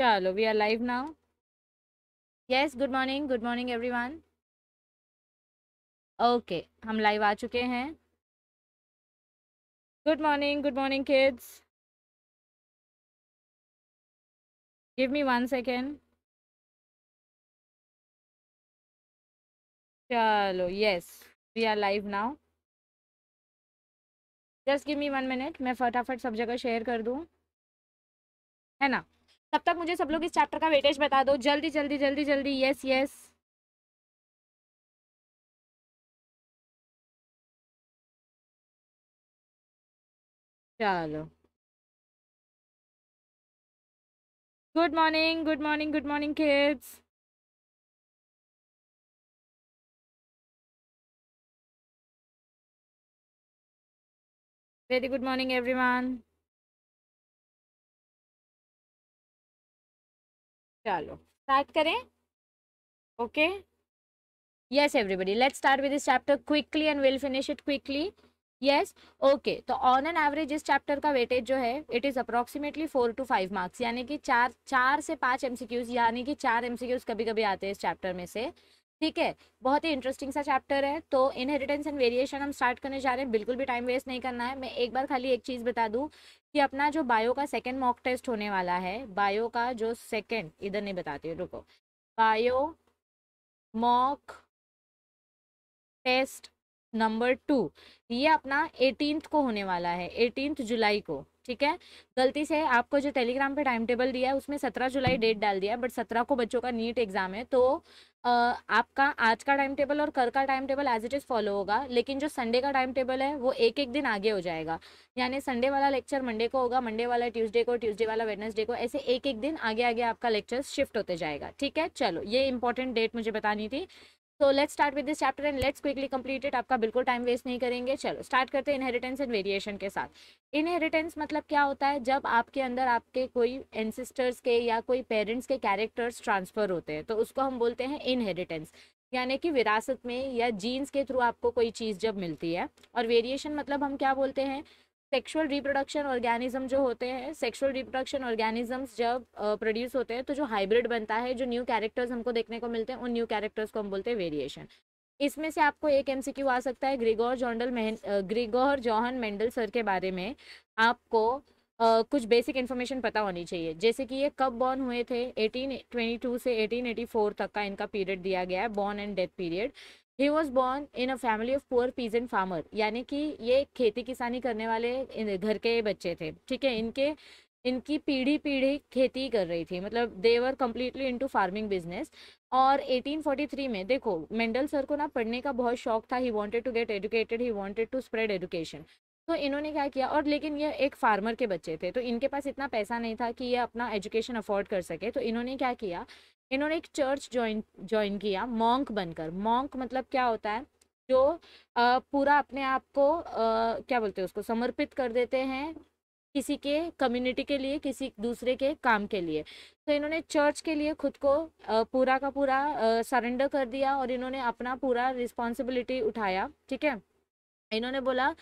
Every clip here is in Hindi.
चलो we are live now yes good morning good morning everyone okay हम लाइव आ चुके हैं good morning good morning kids give me one second चलो yes we are live now just give me one minute मैं फटाफट सब जगह शेयर कर दूँ है ना तब तक मुझे सब लोग इस चैप्टर का वेटेज बता दो जल्दी जल्दी जल्दी जल्दी यस यस चलो good morning good morning good morning kids very good morning everyone चलो स्टार्ट करें okay yes everybody let's start with this chapter quickly and will finish it quickly yes okay तो ऑन एन एवरेज इस चैप्टर का वेटेज जो है it is approximately four two five marks यानी कि चार चार से पाँच एमसीक्यूज यानी कि चार एमसीक्यूज कभी कभी आते हैं इस चैप्टर में से ठीक है बहुत ही इंटरेस्टिंग सा चैप्टर है तो इनहेरिटेंस एंड वेरिएशन हम स्टार्ट करने जा रहे हैं बिल्कुल भी टाइम वेस्ट नहीं करना है मैं एक बार खाली एक चीज़ बता दूं कि अपना जो बायो का सेकंड मॉक टेस्ट होने वाला है बायो का जो सेकंड इधर नहीं बताती हूँ रुको bio mock test number two ये अपना एटीनथ को होने वाला है एटीनथ जुलाई को ठीक है गलती से आपको जो टेलीग्राम पे टाइम टेबल दिया है उसमें सत्रह जुलाई डेट डाल दिया है बट सत्रह को बच्चों का नीट एग्जाम है तो आपका आज का टाइम टेबल और कल का time table as it is follow होगा लेकिन जो संडे का टाइम टेबल है वो एक एक दिन आगे हो जाएगा यानी संडे वाला लेक्चर मंडे को होगा मंडे वाला ट्यूसडे को ट्यूसडे वाला वेडनेसडे को ऐसे एक एक दिन आगे आगे आपका लेक्चर शिफ्ट होते जाएगा ठीक है चलो ये इंपॉर्टेंट डेट मुझे बतानी थी so let's start with this chapter and let's quickly complete it आपका बिल्कुल टाइम वेस्ट नहीं करेंगे चलो स्टार्ट करते हैं इनहेरिटेंस एंड वेरिएशन के साथ इनहेरिटेंस मतलब क्या होता है जब आपके अंदर आपके कोई एनसिस्टर्स के या कोई पेरेंट्स के कैरेक्टर्स ट्रांसफर होते हैं तो उसको हम बोलते हैं इनहेरिटेंस यानी कि विरासत में या जीन्स के थ्रू आपको कोई चीज़ जब मिलती है और वेरिएशन मतलब हम क्या बोलते हैं सेक्सुअल रिप्रोडक्शन ऑर्गेनिज्म जो होते हैं सेक्सुअल रिप्रोडक्शन ऑर्गेनिजम्स जब प्रोड्यूस uh, होते हैं तो जो हाइब्रिड बनता है जो न्यू कैरेक्टर्स हमको देखने को मिलते हैं उन न्यू कैरेक्टर्स को हम बोलते हैं वेरिएशन इसमें से आपको एक एमसीक्यू आ सकता है ग्रिगोर जॉन्डल मेहन ग्रिगोर जॉहन मेंडल सर के बारे में आपको Uh, कुछ बेसिक इन्फॉर्मेशन पता होनी चाहिए जैसे कि ये कब बॉर्न हुए थे 1822 से 1884 तक का इनका पीरियड दिया गया है born and death period he was born in a family of poor peasant farmer यानी कि ये खेती किसानी करने वाले घर के बच्चे थे ठीक है इनके इनकी पीढ़ी पीढ़ी खेती कर रही थी मतलब they were completely into farming business और 1843 में देखो मेंडल सर को ना पढ़ने का बहुत शौक था he wanted to get educated he wanted to spread education तो इन्होंने क्या किया और लेकिन ये एक फार्मर के बच्चे थे तो इनके पास इतना पैसा नहीं था कि ये अपना एजुकेशन अफोर्ड कर सके तो इन्होंने क्या किया इन्होंने एक चर्च ज्वाइन ज्वाइन किया मॉन्क बनकर मॉन्क मतलब क्या होता है जो आ, पूरा अपने आप को क्या बोलते हैं उसको समर्पित कर देते हैं किसी के कम्युनिटी के लिए किसी दूसरे के काम के लिए तो इन्होंने चर्च के लिए खुद को पूरा का पूरा सरेंडर कर दिया और इन्होंने अपना पूरा रिस्पॉन्सिबिलिटी उठाया ठीक है इन्होंने बोला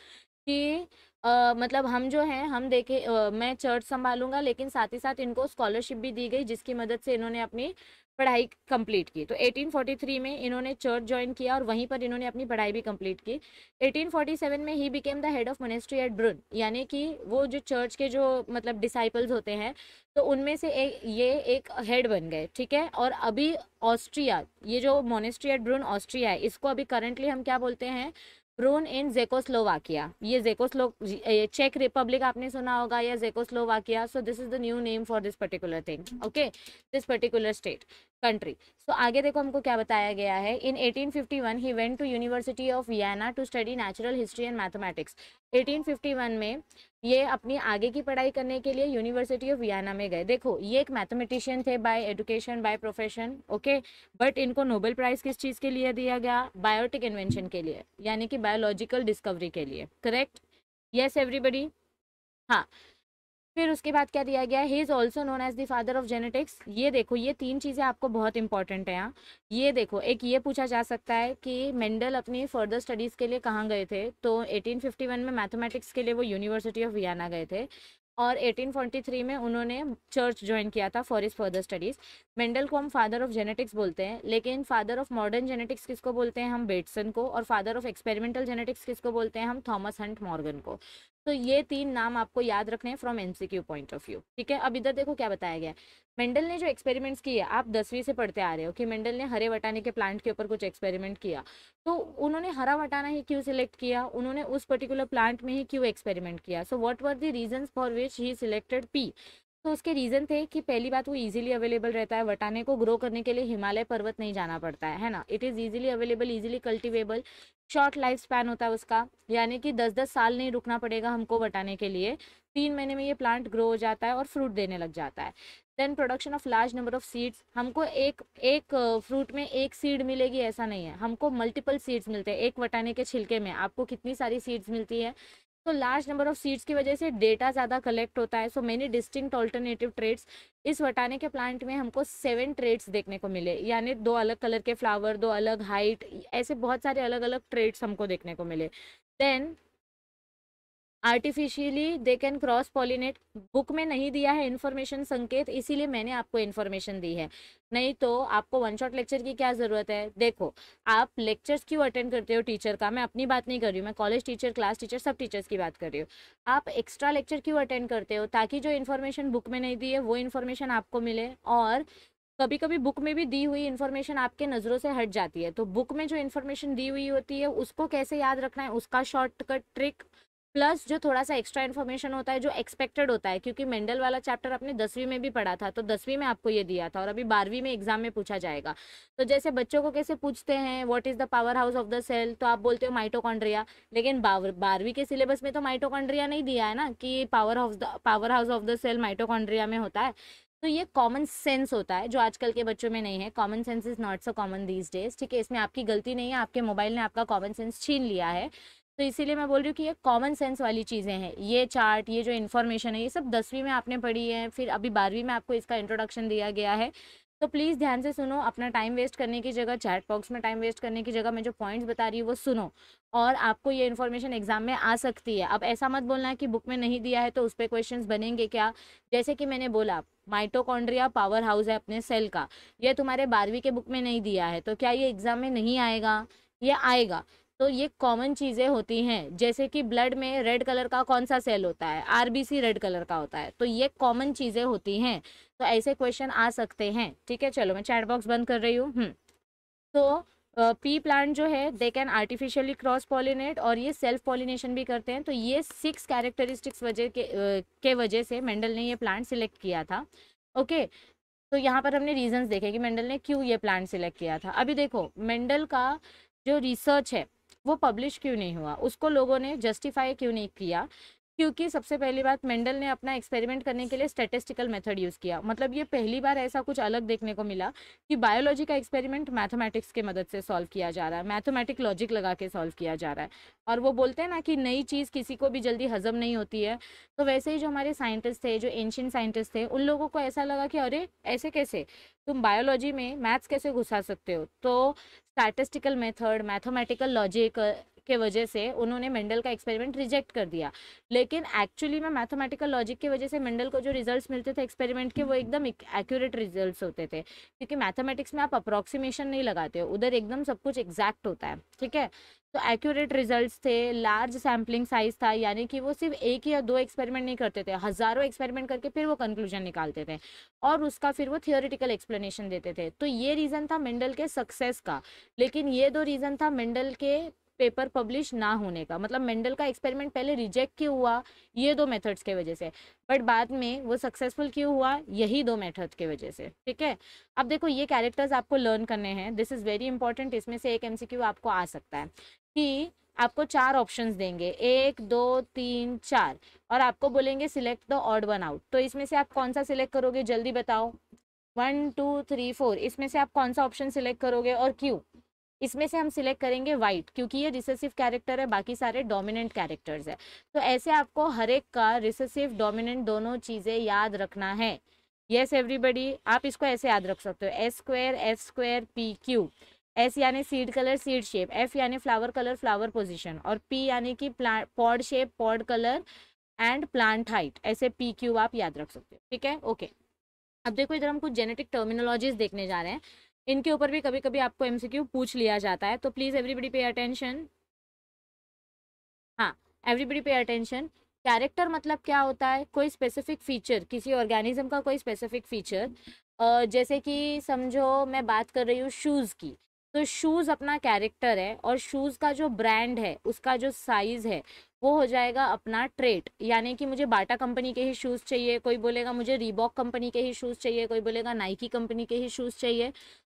कि Uh, मतलब हम जो हैं हम देखे uh, मैं चर्च संभालूंगा लेकिन साथ ही साथ इनको स्कॉलरशिप भी दी गई जिसकी मदद से इन्होंने अपनी पढ़ाई कंप्लीट की तो 1843 में इन्होंने चर्च ज्वाइन किया और वहीं पर इन्होंने अपनी पढ़ाई भी कंप्लीट की 1847 में he became the head of monastery at Brunn यानी कि वो जो चर्च के जो मतलब डिसाइपल्स होते हैं तो उनमें से एक ये एक हेड बन गए ठीक है और अभी ऑस्ट्रिया ये जो मोनेस्ट्री एट ब्रुन ऑस्ट्रिया है इसको अभी करंटली हम क्या बोलते हैं प्रून इन जेकोस्लोवाकिया ये जेकोस्लो ये चेक रिपब्लिक आपने सुना होगा या Czechoslovakia so this is the new name for this particular thing okay this particular state country so आगे देखो हमको क्या बताया गया है in 1851 he went to university of Vienna to study natural history and mathematics 1851 में ये अपनी आगे की पढ़ाई करने के लिए यूनिवर्सिटी ऑफ वियना में गए देखो ये एक मैथमेटिशियन थे by education by profession okay but इनको नोबेल प्राइज किस चीज़ के लिए दिया गया बायोटिक इन्वेंशन के लिए यानी कि बायोलॉजिकल डिस्कवरी के लिए करेक्ट येस एवरीबडी हाँ फिर उसके बाद क्या दिया गया he is also known as the father of genetics ये देखो ये तीन चीज़ें आपको बहुत इंपॉर्टेंट है यहाँ ये देखो एक ये पूछा जा सकता है कि मेंडल अपनी फर्दर स्टडीज़ के लिए कहाँ गए थे तो 1851 में मैथमेटिक्स के लिए वो यूनिवर्सिटी ऑफ वियाना गए थे और 1843 में उन्होंने चर्च ज्वाइन किया था for his further studies Mendel को हम फादर ऑफ जेनेटिक्स बोलते हैं लेकिन फादर ऑफ मॉडर्न जेनेटिक्स किसको बोलते हैं हम बेटसन को और फादर ऑफ एक्सपेरिमेंटल जेनेटिक्स किसको बोलते हैं हम थॉमस हंट मॉर्गन को तो ये तीन नाम आपको याद रखने हैं from MCQ point of view ठीक है अब इधर देखो क्या बताया गया मेंडल ने जो एक्सपेरिमेंट्स किए आप दसवीं से पढ़ते आ रहे हो कि मेंडल ने हरे वटाने के प्लांट के ऊपर कुछ एक्सपेरिमेंट किया तो उन्होंने हरा वटाना ही क्यों सिलेक्ट किया उन्होंने उस पर्टिकुलर प्लांट में ही क्यों एक्सपेरिमेंट किया so what were the reason for which he selected pea तो उसके रीज़न थे कि पहली बात वो इजीली अवेलेबल रहता है वटाने को ग्रो करने के लिए हिमालय पर्वत नहीं जाना पड़ता है है ना it is easily available easily cultivable short life span होता है उसका यानी कि दस दस साल नहीं रुकना पड़ेगा हमको वटाने के लिए तीन महीने में ये प्लांट ग्रो हो जाता है और फ्रूट देने लग जाता है then production of large number of seeds हमको एक एक फ्रूट में एक सीड मिलेगी ऐसा नहीं है हमको मल्टीपल सीड्स मिलते हैं एक वटाने के छिलके में आपको कितनी सारी सीड्स मिलती है तो लार्ज नंबर ऑफ सीड्स की वजह से डेटा ज़्यादा कलेक्ट होता है so many distinct alternative traits इस वटाने के प्लांट में हमको सेवन ट्रेड्स देखने को मिले यानी दो अलग कलर के फ्लावर दो अलग हाइट ऐसे बहुत सारे अलग अलग ट्रेड्स हमको देखने को मिले then artificially they can cross pollinate book में नहीं दिया है इन्फॉर्मेशन संकेत इसीलिए मैंने आपको इन्फॉर्मेशन दी है नहीं तो आपको वन शॉट लेक्चर की क्या ज़रूरत है देखो आप लेक्चर्स क्यों अटेंड करते हो टीचर का मैं अपनी बात नहीं कर रही हूँ मैं कॉलेज टीचर क्लास टीचर सब टीचर्स की बात कर रही हूँ आप एक्स्ट्रा लेक्चर क्यों अटेंड करते हो ताकि जो इन्फॉर्मेशन बुक में नहीं दी है वो इन्फॉर्मेशन आपको मिले और कभी कभी बुक में भी दी हुई इन्फॉर्मेशन आपके नज़रों से हट जाती है तो बुक में जो इन्फॉर्मेशन दी हुई होती है उसको कैसे याद रखना है उसका शॉर्टकट ट्रिक प्लस जो थोड़ा सा एक्स्ट्रा इन्फॉर्मेशन होता है जो एक्सपेक्टेड होता है क्योंकि मेंडल वाला चैप्टर आपने दसवीं में भी पढ़ा था तो दसवीं में आपको ये दिया था और अभी बारहवीं में एग्जाम में पूछा जाएगा तो जैसे बच्चों को कैसे पूछते हैं what is the powerhouse of the cell तो आप बोलते हो माइटोकॉन्ड्रिया लेकिन बारहवीं के सिलेबस में तो माइटोकॉन्ड्रिया नहीं दिया है ना कि powerhouse powerhouse of the cell mitochondria में होता है तो ये कॉमन सेंस होता है जो आजकल के बच्चों में नहीं है common sense is not so common these days ठीक है इसमें आपकी गलती नहीं है आपके मोबाइल ने आपका कॉमन सेंस छीन लिया है तो इसीलिए मैं बोल रही हूँ कि ये कॉमन सेंस वाली चीज़ें हैं ये चार्ट ये जो इन्फॉर्मेशन है ये सब दसवीं में आपने पढ़ी है फिर अभी बारहवीं में आपको इसका इंट्रोडक्शन दिया गया है तो प्लीज़ ध्यान से सुनो अपना टाइम वेस्ट करने की जगह चैट बॉक्स में टाइम वेस्ट करने की जगह मैं जो पॉइंट्स बता रही हूँ वो सुनो और आपको ये इन्फॉर्मेशन एग्जाम में आ सकती है अब ऐसा मत बोलना कि बुक में नहीं दिया है तो उस पर क्वेश्चन बनेंगे क्या जैसे कि मैंने बोला माइटोकॉन्ड्रिया पावर हाउस है अपने सेल का ये तुम्हारे बारहवीं के बुक में नहीं दिया है तो क्या ये एग्जाम में नहीं आएगा ये आएगा तो ये कॉमन चीज़ें होती हैं जैसे कि ब्लड में रेड कलर का कौन सा सेल होता है आरबीसी रेड कलर का होता है तो ये कॉमन चीज़ें होती हैं तो ऐसे क्वेश्चन आ सकते हैं ठीक है चलो मैं चैट बॉक्स बंद कर रही हूँ हम्म। तो पी uh, प्लांट जो है they can artificially cross pollinate और ये सेल्फ पॉलिनेशन भी करते हैं तो ये सिक्स कैरेक्टरिस्टिक्स वजह के uh, के वजह से मेंडल ने ये प्लांट सिलेक्ट किया था ओके okay, तो यहाँ पर हमने रीजंस देखे कि मेंडल ने क्यों ये प्लांट सिलेक्ट किया था अभी देखो मेंडल का जो रिसर्च है वो पब्लिश क्यों नहीं हुआ उसको लोगों ने जस्टिफाई क्यों नहीं किया क्योंकि सबसे पहली बात मेंडल ने अपना एक्सपेरिमेंट करने के लिए स्टेटिस्टिकल मेथड यूज़ किया मतलब ये पहली बार ऐसा कुछ अलग देखने को मिला कि बायोलॉजी का एक्सपेरिमेंट मैथमेटिक्स के मदद से सॉल्व किया जा रहा है मैथमेटिक लॉजिक लगा के सॉल्व किया जा रहा है और वो बोलते हैं ना कि नई चीज़ किसी को भी जल्दी हजम नहीं होती है तो वैसे ही जो हमारे साइंटिस्ट थे जो एंशियंट साइंटिस्ट थे उन लोगों को ऐसा लगा कि अरे ऐसे कैसे तुम बायोलॉजी में मैथ्स कैसे घुसा सकते हो तो स्टैटिस्टिकल मेथड मैथमेटिकल लॉजिक के वजह से उन्होंने मेंडल का एक्सपेरिमेंट रिजेक्ट कर दिया लेकिन एक्चुअली में मैथमेटिकल लॉजिक की वजह से मेंडल को जो रिजल्ट्स मिलते थे एक्सपेरिमेंट के वो एकदम एक्यूरेट रिजल्ट्स होते थे क्योंकि मैथमेटिक्स में आप अप्रॉक्सीमेशन नहीं लगाते हो उधर एकदम सब कुछ एग्जैक्ट होता है ठीक है तो एक्यूरेट रिजल्ट्स थे लार्ज सैम्पलिंग साइज था यानी कि वो सिर्फ एक या दो एक्सपेरिमेंट नहीं करते थे हज़ारों एक्सपेरिमेंट करके फिर वो कंक्लूजन निकालते थे और उसका फिर वो थियोरिटिकल एक्सप्लेनेशन देते थे तो ये रीज़न था मेंडल के सक्सेस का लेकिन ये दो रीज़न था मेंडल के पेपर पब्लिश ना होने का मतलब मेंडल का एक्सपेरिमेंट पहले रिजेक्ट क्यों हुआ ये दो मेथड्स के वजह से बट बाद में वो सक्सेसफुल क्यों हुआ यही दो मेथड्स के वजह से ठीक है अब देखो ये कैरेक्टर्स आपको लर्न करने हैं दिस इज़ वेरी इंपॉर्टेंट इसमें से एक एम आपको आ सकता है कि आपको चार ऑप्शंस देंगे एक दो तीन चार और आपको बोलेंगे select the odd one out तो इसमें से आप कौन सा सिलेक्ट करोगे जल्दी बताओ वन टू थ्री फोर इसमें से आप कौन सा ऑप्शन सिलेक्ट करोगे और क्यों इसमें से हम सिलेक्ट करेंगे वाइट क्योंकि ये रिसेसिव कैरेक्टर है बाकी सारे डोमिनेंट कैरेक्टर्स है तो ऐसे आपको हर एक का रिसेसिव डोमिनेंट दोनों चीज़ें याद रखना है येस एवरीबडी आप इसको ऐसे याद रख सकते हो S square F square P Q S यानी seed colour seed shape F यानी फ्लावर कलर फ्लावर पोजिशन और पी यानी कि pod shape pod colour and plant height ऐसे पी क्यू आप याद रख सकते हो ठीक है ओके अब देखो इधर हम कुछ जेनेटिक टर्मिनोलॉजीज देखने जा रहे हैं इनके ऊपर भी कभी कभी आपको एम पूछ लिया जाता है तो प्लीज़ एवरीबडी पे अटेंशन हाँ एवरीबडी पे अटेंशन कैरेक्टर मतलब क्या होता है कोई स्पेसिफिक फीचर किसी ऑर्गेनिज्म का कोई स्पेसिफिक फीचर जैसे कि समझो मैं बात कर रही हूँ शूज़ की तो शूज़ अपना कैरेक्टर है और शूज़ का जो ब्रांड है उसका जो साइज़ है वो हो जाएगा अपना ट्रेट यानी कि मुझे बाटा कंपनी के ही शूज़ चाहिए कोई बोलेगा मुझे रीबॉक कंपनी के ही शूज़ चाहिए कोई बोलेगा नाइकी कंपनी के ही शूज़ चाहिए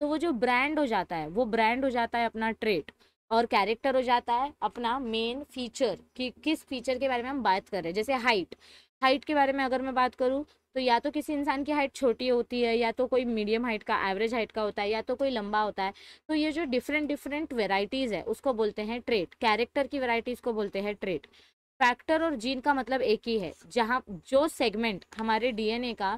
तो वो जो ब्रांड हो जाता है वो ब्रांड हो जाता है अपना ट्रेट और कैरेक्टर हो जाता है अपना मेन फीचर कि किस फीचर के बारे में हम बात कर रहे हैं जैसे हाइट हाइट के बारे में अगर मैं बात करूँ तो या तो किसी इंसान की हाइट छोटी होती है या तो कोई मीडियम हाइट का एवरेज हाइट का होता है या तो कोई लंबा होता है तो ये जो डिफरेंट डिफरेंट वेराइटीज़ है उसको बोलते हैं ट्रेट कैरेक्टर की वेराइटीज़ को बोलते हैं ट्रेट फैक्टर और जीन का मतलब एक ही है जहाँ जो सेगमेंट हमारे डीएनए का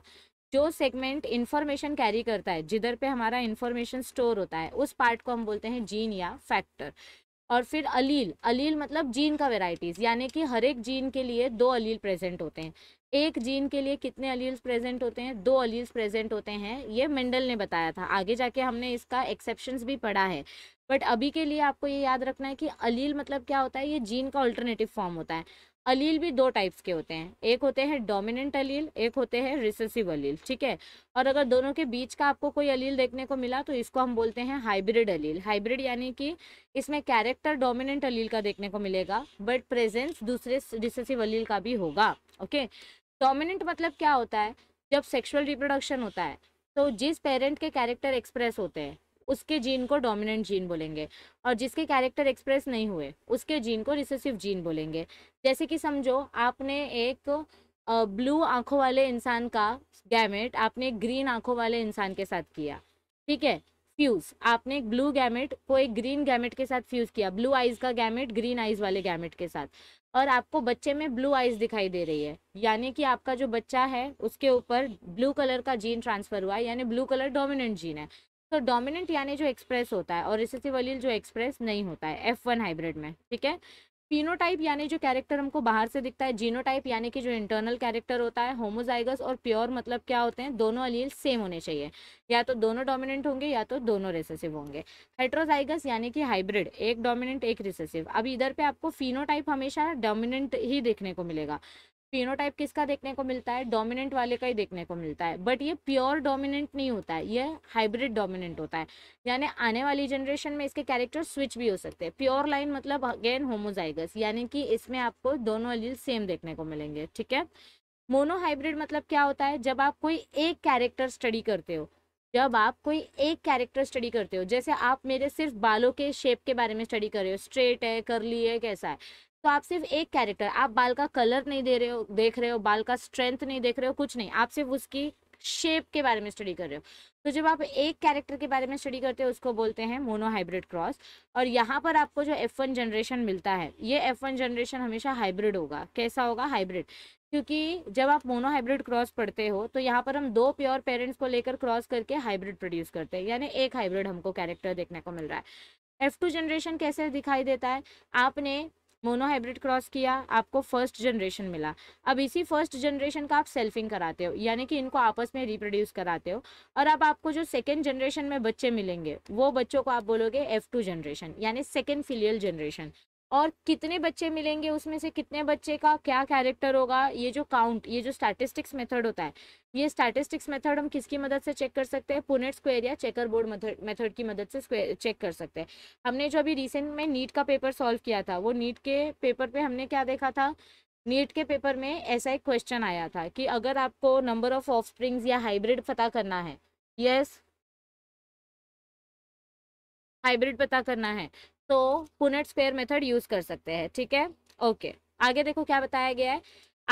जो सेगमेंट इन्फॉर्मेशन कैरी करता है जिधर पे हमारा इन्फॉर्मेशन स्टोर होता है उस पार्ट को हम बोलते हैं जीन या फैक्टर और फिर अलील अलील मतलब जीन का वेराइटीज़ यानी कि हर एक जीन के लिए दो अलील प्रेजेंट होते हैं एक जीन के लिए कितने अलील्स प्रेजेंट होते हैं दो अलील्स प्रेजेंट होते हैं ये मेंडल ने बताया था आगे जाके हमने इसका एक्सेप्शन भी पढ़ा है बट अभी के लिए आपको ये याद रखना है कि अलील मतलब क्या होता है ये जीन का ऑल्टरनेटिव फॉर्म होता है अलील भी दो टाइप्स के होते हैं एक होते हैं डोमिनेंट अलील एक होते हैं रिसेसिव अलील ठीक है और अगर दोनों के बीच का आपको कोई अलील देखने को मिला तो इसको हम बोलते हैं हाइब्रिड अलील हाइब्रिड यानी कि इसमें कैरेक्टर डोमिनेंट अलील का देखने को मिलेगा बट प्रेजेंस दूसरे रिसेसिव अलील का भी होगा ओके डोमिनेंट मतलब क्या होता है जब सेक्शुअल रिप्रोडक्शन होता है तो जिस पेरेंट के कैरेक्टर एक्सप्रेस होते हैं उसके जीन को डोमिनेंट जीन बोलेंगे और जिसके कैरेक्टर एक्सप्रेस नहीं हुए उसके जीन को रिसेसिव जीन बोलेंगे जैसे कि समझो आपने एक ब्लू आंखों वाले इंसान का गैमेट आपने ग्रीन आंखों वाले इंसान के साथ किया ठीक है फ्यूज आपने एक ब्लू गैमेट को एक ग्रीन गैमेट के साथ फ्यूज किया ब्लू आइज का गैमेट ग्रीन आइज वाले गैमेट के साथ और आपको बच्चे में ब्लू आइज दिखाई दे रही है यानी कि आपका जो बच्चा है उसके ऊपर ब्लू कलर का जीन ट्रांसफर हुआ है यानी ब्लू कलर डोमिनेंट जीन है तो डोमिनेंट यानी जो एक्सप्रेस होता है और रिसेसिव अलील जो एक्सप्रेस नहीं होता है एफ वन हाइब्रिड में ठीक है फिनोटाइप यानी जो कैरेक्टर हमको बाहर से दिखता है जीनोटाइप यानी कि जो इंटरनल कैरेक्टर होता है होमोजाइगस और प्योर मतलब क्या होते हैं दोनों अलील सेम होने चाहिए या तो दोनों डोमिनेंट होंगे या तो दोनों रिसेसिव होंगे हेट्रोजाइगस यानी कि हाइब्रिड एक डोमिनेंट एक रिसेसिव अब इधर पे आपको फिनोटाइप हमेशा डोमिनेंट ही देखने को मिलेगा फिनोटाइप किसका देखने को मिलता है डोमिनेंट वाले का ही देखने को मिलता है बट ये प्योर डोमिनेंट नहीं होता है ये हाइब्रिड डोमिनेंट होता है यानी आने वाली जनरेशन में इसके कैरेक्टर स्विच भी हो सकते हैं प्योर लाइन मतलब अगेन होमोजाइगस यानी कि इसमें आपको दोनों अलील सेम देखने को मिलेंगे ठीक है मोनो हाइब्रिड मतलब क्या होता है जब आप कोई एक कैरेक्टर स्टडी करते हो जब आप कोई एक कैरेक्टर स्टडी करते हो जैसे आप मेरे सिर्फ बालों के शेप के बारे में स्टडी कर रहे हो स्ट्रेट है करली है कैसा है तो आप सिर्फ एक कैरेक्टर आप बाल का कलर नहीं दे रहे हो देख रहे हो बाल का स्ट्रेंथ नहीं देख रहे हो कुछ नहीं आप सिर्फ उसकी शेप के बारे में स्टडी कर रहे हो तो जब आप एक कैरेक्टर के बारे में स्टडी करते हो उसको बोलते हैं मोनोहाइब्रिड क्रॉस और यहाँ पर आपको जो एफ वन जनरेशन मिलता है ये एफ वन जनरेशन हमेशा हाइब्रिड होगा कैसा होगा हाइब्रिड क्योंकि जब आप मोनोहाइब्रिड क्रॉस पढ़ते हो तो यहाँ पर हम दो प्योर पेरेंट्स को लेकर क्रॉस करके हाइब्रिड प्रोड्यूस करते हैं यानी एक हाइब्रिड हमको कैरेक्टर देखने को मिल रहा है एफ टू जनरेशन कैसे दिखाई देता है आपने मोनो हाइब्रिड क्रॉस किया आपको फर्स्ट जनरेशन मिला अब इसी फर्स्ट जनरेशन का आप सेल्फिंग कराते हो यानी कि इनको आपस में रिप्रोड्यूस कराते हो और अब आपको जो सेकेंड जनरेशन में बच्चे मिलेंगे वो बच्चों को आप बोलोगे एफ टू जनरेशन यानी सेकेंड फिलियल जनरेशन और कितने बच्चे मिलेंगे उसमें से कितने बच्चे का क्या कैरेक्टर होगा ये जो काउंट ये जो स्टैटिस्टिक्स मेथड होता है ये स्टैटिस्टिक्स मेथड हम किसकी मदद से चेक कर सकते हैं पुनेट स्क्वेयर या चेकर बोर्ड मेथड की मदद से चेक कर सकते हैं हमने जो अभी रिसेंट में नीट का पेपर सॉल्व किया था वो नीट के पेपर पे हमने क्या देखा था नीट के पेपर में ऐसा एक क्वेश्चन आया था कि अगर आपको नंबर ऑफ ऑफ या हाइब्रिड पता करना है यस yes, हाइब्रिड पता करना है तो पुनट स्पेयर मेथड यूज कर सकते हैं ठीक है ओके आगे देखो क्या बताया गया है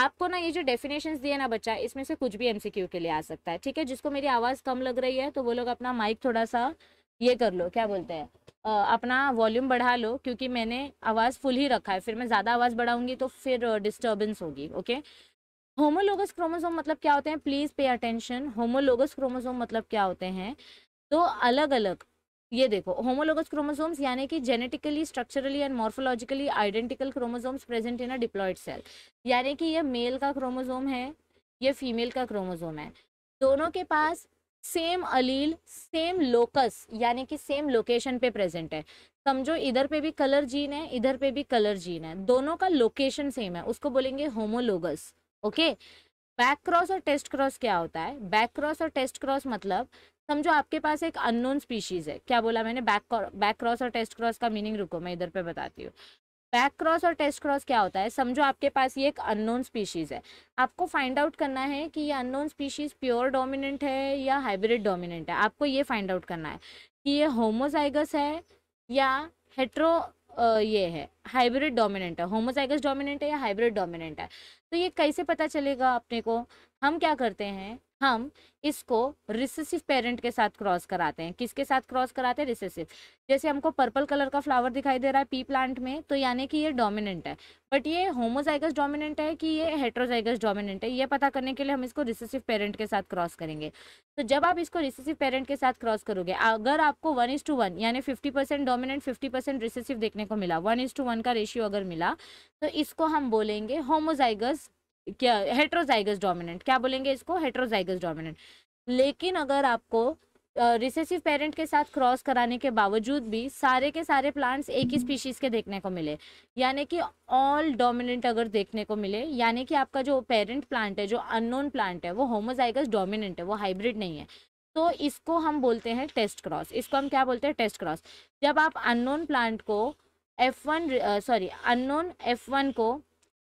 आपको ना ये जो डेफिनेशंस दिए ना बच्चा इसमें से कुछ भी एमसीक्यू के लिए आ सकता है ठीक है जिसको मेरी आवाज़ कम लग रही है तो वो लोग अपना माइक थोड़ा सा ये कर लो क्या बोलते हैं अपना वॉल्यूम बढ़ा लो क्योंकि मैंने आवाज़ फुल ही रखा है फिर मैं ज़्यादा आवाज़ बढ़ाऊंगी तो फिर डिस्टर्बेंस होगी ओके होमोलोगस क्रोमोसोम मतलब क्या होते हैं please pay attention homologous chromosome मतलब क्या होते हैं तो अलग अलग ये देखो होमोलोगस क्रोमोसोम्स यानी कि genetically structurally and morphologically identical chromosomes present in a diploid cell यानी कि ये मेल का क्रोमोसोम है ये फीमेल का क्रोमोसोम है दोनों के पास सेम अलील सेम लोकस यानी कि सेम लोकेशन पे प्रेजेंट है समझो इधर पे भी कलर जीन है इधर पे भी कलर जीन है दोनों का लोकेशन सेम है उसको बोलेंगे होमोलोगस ओके बैक क्रॉस और टेस्ट क्रॉस क्या होता है बैक क्रॉस और टेस्ट क्रॉस मतलब समझो आपके पास एक अननोन स्पीशीज है क्या बोला मैंने बैक बैक क्रॉस और टेस्ट क्रॉस का मीनिंग रुको मैं इधर पे बताती हूँ बैक क्रॉस और टेस्ट क्रॉस क्या होता है समझो आपके पास ये एक अननोन स्पीशीज है आपको फाइंड आउट करना है कि ये अननोन स्पीशीज प्योर डोमिनेंट है या हाइब्रिड डोमिनेंट है आपको ये फाइंड आउट करना है कि ये होमोजाइगस है या हेट्रो ये है हाइब्रिड डोमिनेंट है होमोजाइगस डोमिनेंट है या हाइब्रिड डोमिनेंट है तो ये कैसे पता चलेगा अपने को हम क्या करते हैं हम इसको रिसेसिव पेरेंट के साथ क्रॉस कराते हैं किसके साथ क्रॉस कराते हैं रिसेसिव जैसे हमको पर्पल कलर का फ्लावर दिखाई दे रहा है पी प्लांट में तो यानी कि ये डोमिनेंट है बट ये होमोजाइगस डोमिनेंट है कि ये हेट्रोजाइगस डोमिनेंट है ये पता करने के लिए हम इसको रिसेसिव पेरेंट के साथ क्रॉस करेंगे तो जब आप इसको रिसेसिव पेरेंट के साथ क्रॉस करोगे अगर आपको वन इज टू वन यानी fifty percent dominant fifty percent recessive देखने को मिला वन इज टू वन का रेशियो अगर मिला तो इसको हम बोलेंगे होमोजाइगस क्या हेट्रोजाइगस डोमिनेंट क्या बोलेंगे इसको हेट्रोजाइगस डोमिनेंट लेकिन अगर आपको रिसेसिव uh, पेरेंट के साथ क्रॉस कराने के बावजूद भी सारे के सारे प्लांट्स एक ही स्पीशीज के देखने को मिले यानी कि ऑल डोमिनेंट अगर देखने को मिले यानी कि आपका जो पेरेंट प्लांट है जो अननोन प्लांट है वो होमोजाइगस डोमिनेंट है वो हाइब्रिड नहीं है तो इसको हम बोलते हैं टेस्ट क्रॉस इसको हम क्या बोलते हैं टेस्ट क्रॉस जब आप अननोन प्लांट को F one sorry unknown F one को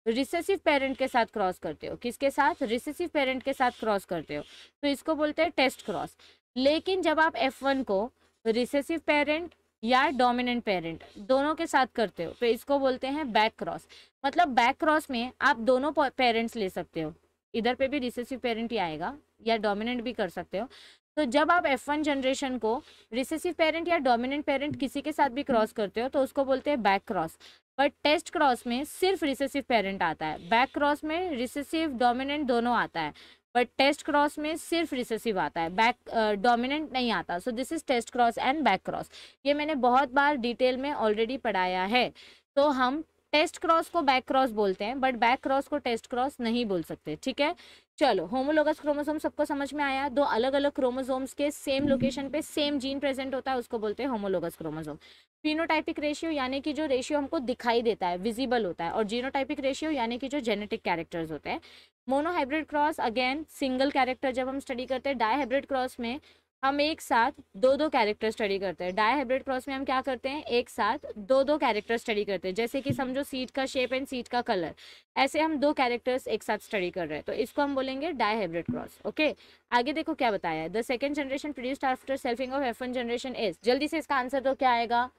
रिसेसिव पेरेंट के साथ क्रॉस करते हो किसके साथ रिसेसिव पेरेंट के साथ क्रॉस करते हो तो इसको बोलते हैं टेस्ट क्रॉस लेकिन जब आप एफ वन को रिसेसिव पेरेंट या डोमिनेंट पेरेंट दोनों के साथ करते हो तो इसको बोलते हैं बैक क्रॉस मतलब बैक क्रॉस में आप दोनों पेरेंट्स ले सकते हो इधर पे भी रिसेसिव पेरेंट ही आएगा या डोमिनेंट भी कर सकते हो तो जब आप एफ वन जनरेशन को रिसेसिव पेरेंट या डोमिनेंट पेरेंट किसी के साथ भी क्रॉस करते हो तो उसको बोलते हैं back cross but test cross में सिर्फ रिसेसिव पेरेंट आता है बैक क्रॉस में रिसेसिव डोमिनेंट दोनों आता है बट टेस्ट क्रॉस में सिर्फ रिसेसिव आता है बैक डोमिनेंट uh, नहीं आता so this is test cross and back cross ये मैंने बहुत बार डिटेल में ऑलरेडी पढ़ाया है तो हम टेस्ट क्रॉस को बैक क्रॉस बोलते हैं बट बैक क्रॉस को टेस्ट क्रॉस नहीं बोल सकते ठीक है चलो होमोलोगस क्रोमोसोम सबको समझ में आया दो अलग अलग क्रोमोसोम्स के सेम लोकेशन पे सेम जीन प्रेजेंट होता है उसको बोलते हैं होमोलोगस क्रोमोसोम फिनोटाइपिक रेशियो यानी कि जो रेशियो हमको दिखाई देता है विजिबल होता है और जीनोटाइपिक रेशियो यानी कि जो जेनेटिक कैरेक्टर्स होते हैं monohybrid cross again single character जब हम स्टडी करते हैं डाईहाइब्रिड क्रॉस में हम एक साथ दो दो कैरेक्टर स्टडी करते हैं डायहाइब्रिड क्रॉस में हम क्या करते हैं एक साथ दो दो कैरेक्टर स्टडी करते हैं जैसे कि समझो सीट का शेप एंड सीट का कलर ऐसे हम दो कैरेक्टर्स एक साथ स्टडी कर रहे हैं तो इसको हम बोलेंगे डायहाइब्रिड क्रॉस ओके आगे देखो क्या बताया है the second generation produced after selfing of F generation is जल्दी से इसका आंसर तो क्या आएगा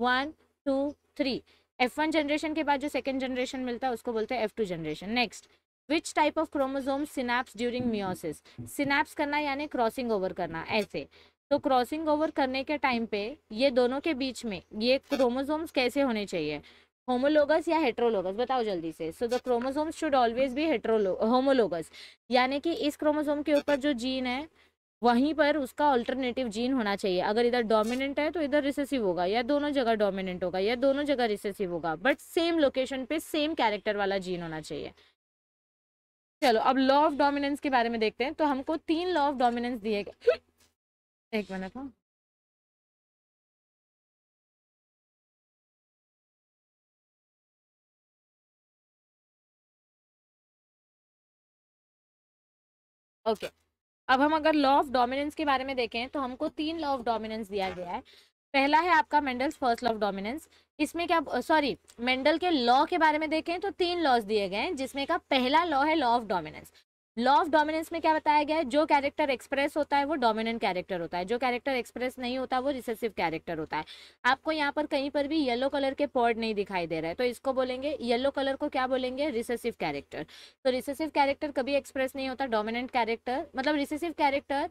one two three F generation के बाद जो सेकेंड जनरेशन मिलता है उसको बोलते हैं F generation next which type of chromosome synapse during meiosis synapse करना यानी क्रॉसिंग ओवर करना ऐसे तो क्रॉसिंग ओवर करने के टाइम पे ये दोनों के बीच में ये क्रोमोजोम्स कैसे होने चाहिए होमोलोगस या हेट्रोलोगस बताओ जल्दी से so the chromosomes should always भी हेट्रोलो होमोलोगस यानी कि इस क्रोमोजोम के ऊपर जो जीन है वहीं पर उसका ऑल्टरनेटिव जीन होना चाहिए अगर इधर डोमिनेंट है तो इधर रिसेसिव होगा या दोनों जगह डोमिनेंट होगा या दोनों जगह रिसेसिव होगा बट सेम लोकेशन पे सेम कैरेक्टर वाला जीन होना चाहिए चलो अब लॉ ऑफ डोमिनेंस के बारे में देखते हैं तो हमको तीन लॉ ऑफ डोमिनेंस दिए गए एक मिनट हाँ ओके अब हम अगर लॉ ऑफ डोमिनेंस के बारे में देखें तो हमको तीन लॉ ऑफ डोमिनेंस दिया गया है पहला है आपका Mendel's first law of dominance इसमें क्या सॉरी मेंडल के लॉ के बारे में देखें तो तीन लॉज दिए गए हैं जिसमें का पहला लॉ है law of dominance law of dominance में क्या बताया गया है जो कैरेक्टर एक्सप्रेस होता है वो डोमिनेंट कैरेक्टर होता है जो कैरेक्टर एक्सप्रेस नहीं होता वो रिसेसिव कैरेक्टर होता है आपको यहाँ पर कहीं पर भी येलो कलर के पॉड नहीं दिखाई दे रहा है तो इसको बोलेंगे येलो कलर को क्या बोलेंगे रिसेसिव कैरेक्टर तो रिसेसिव कैरेक्टर कभी एक्सप्रेस नहीं होता डोमिनेंट कैरेक्टर मतलब रिसेसिव कैरेक्टर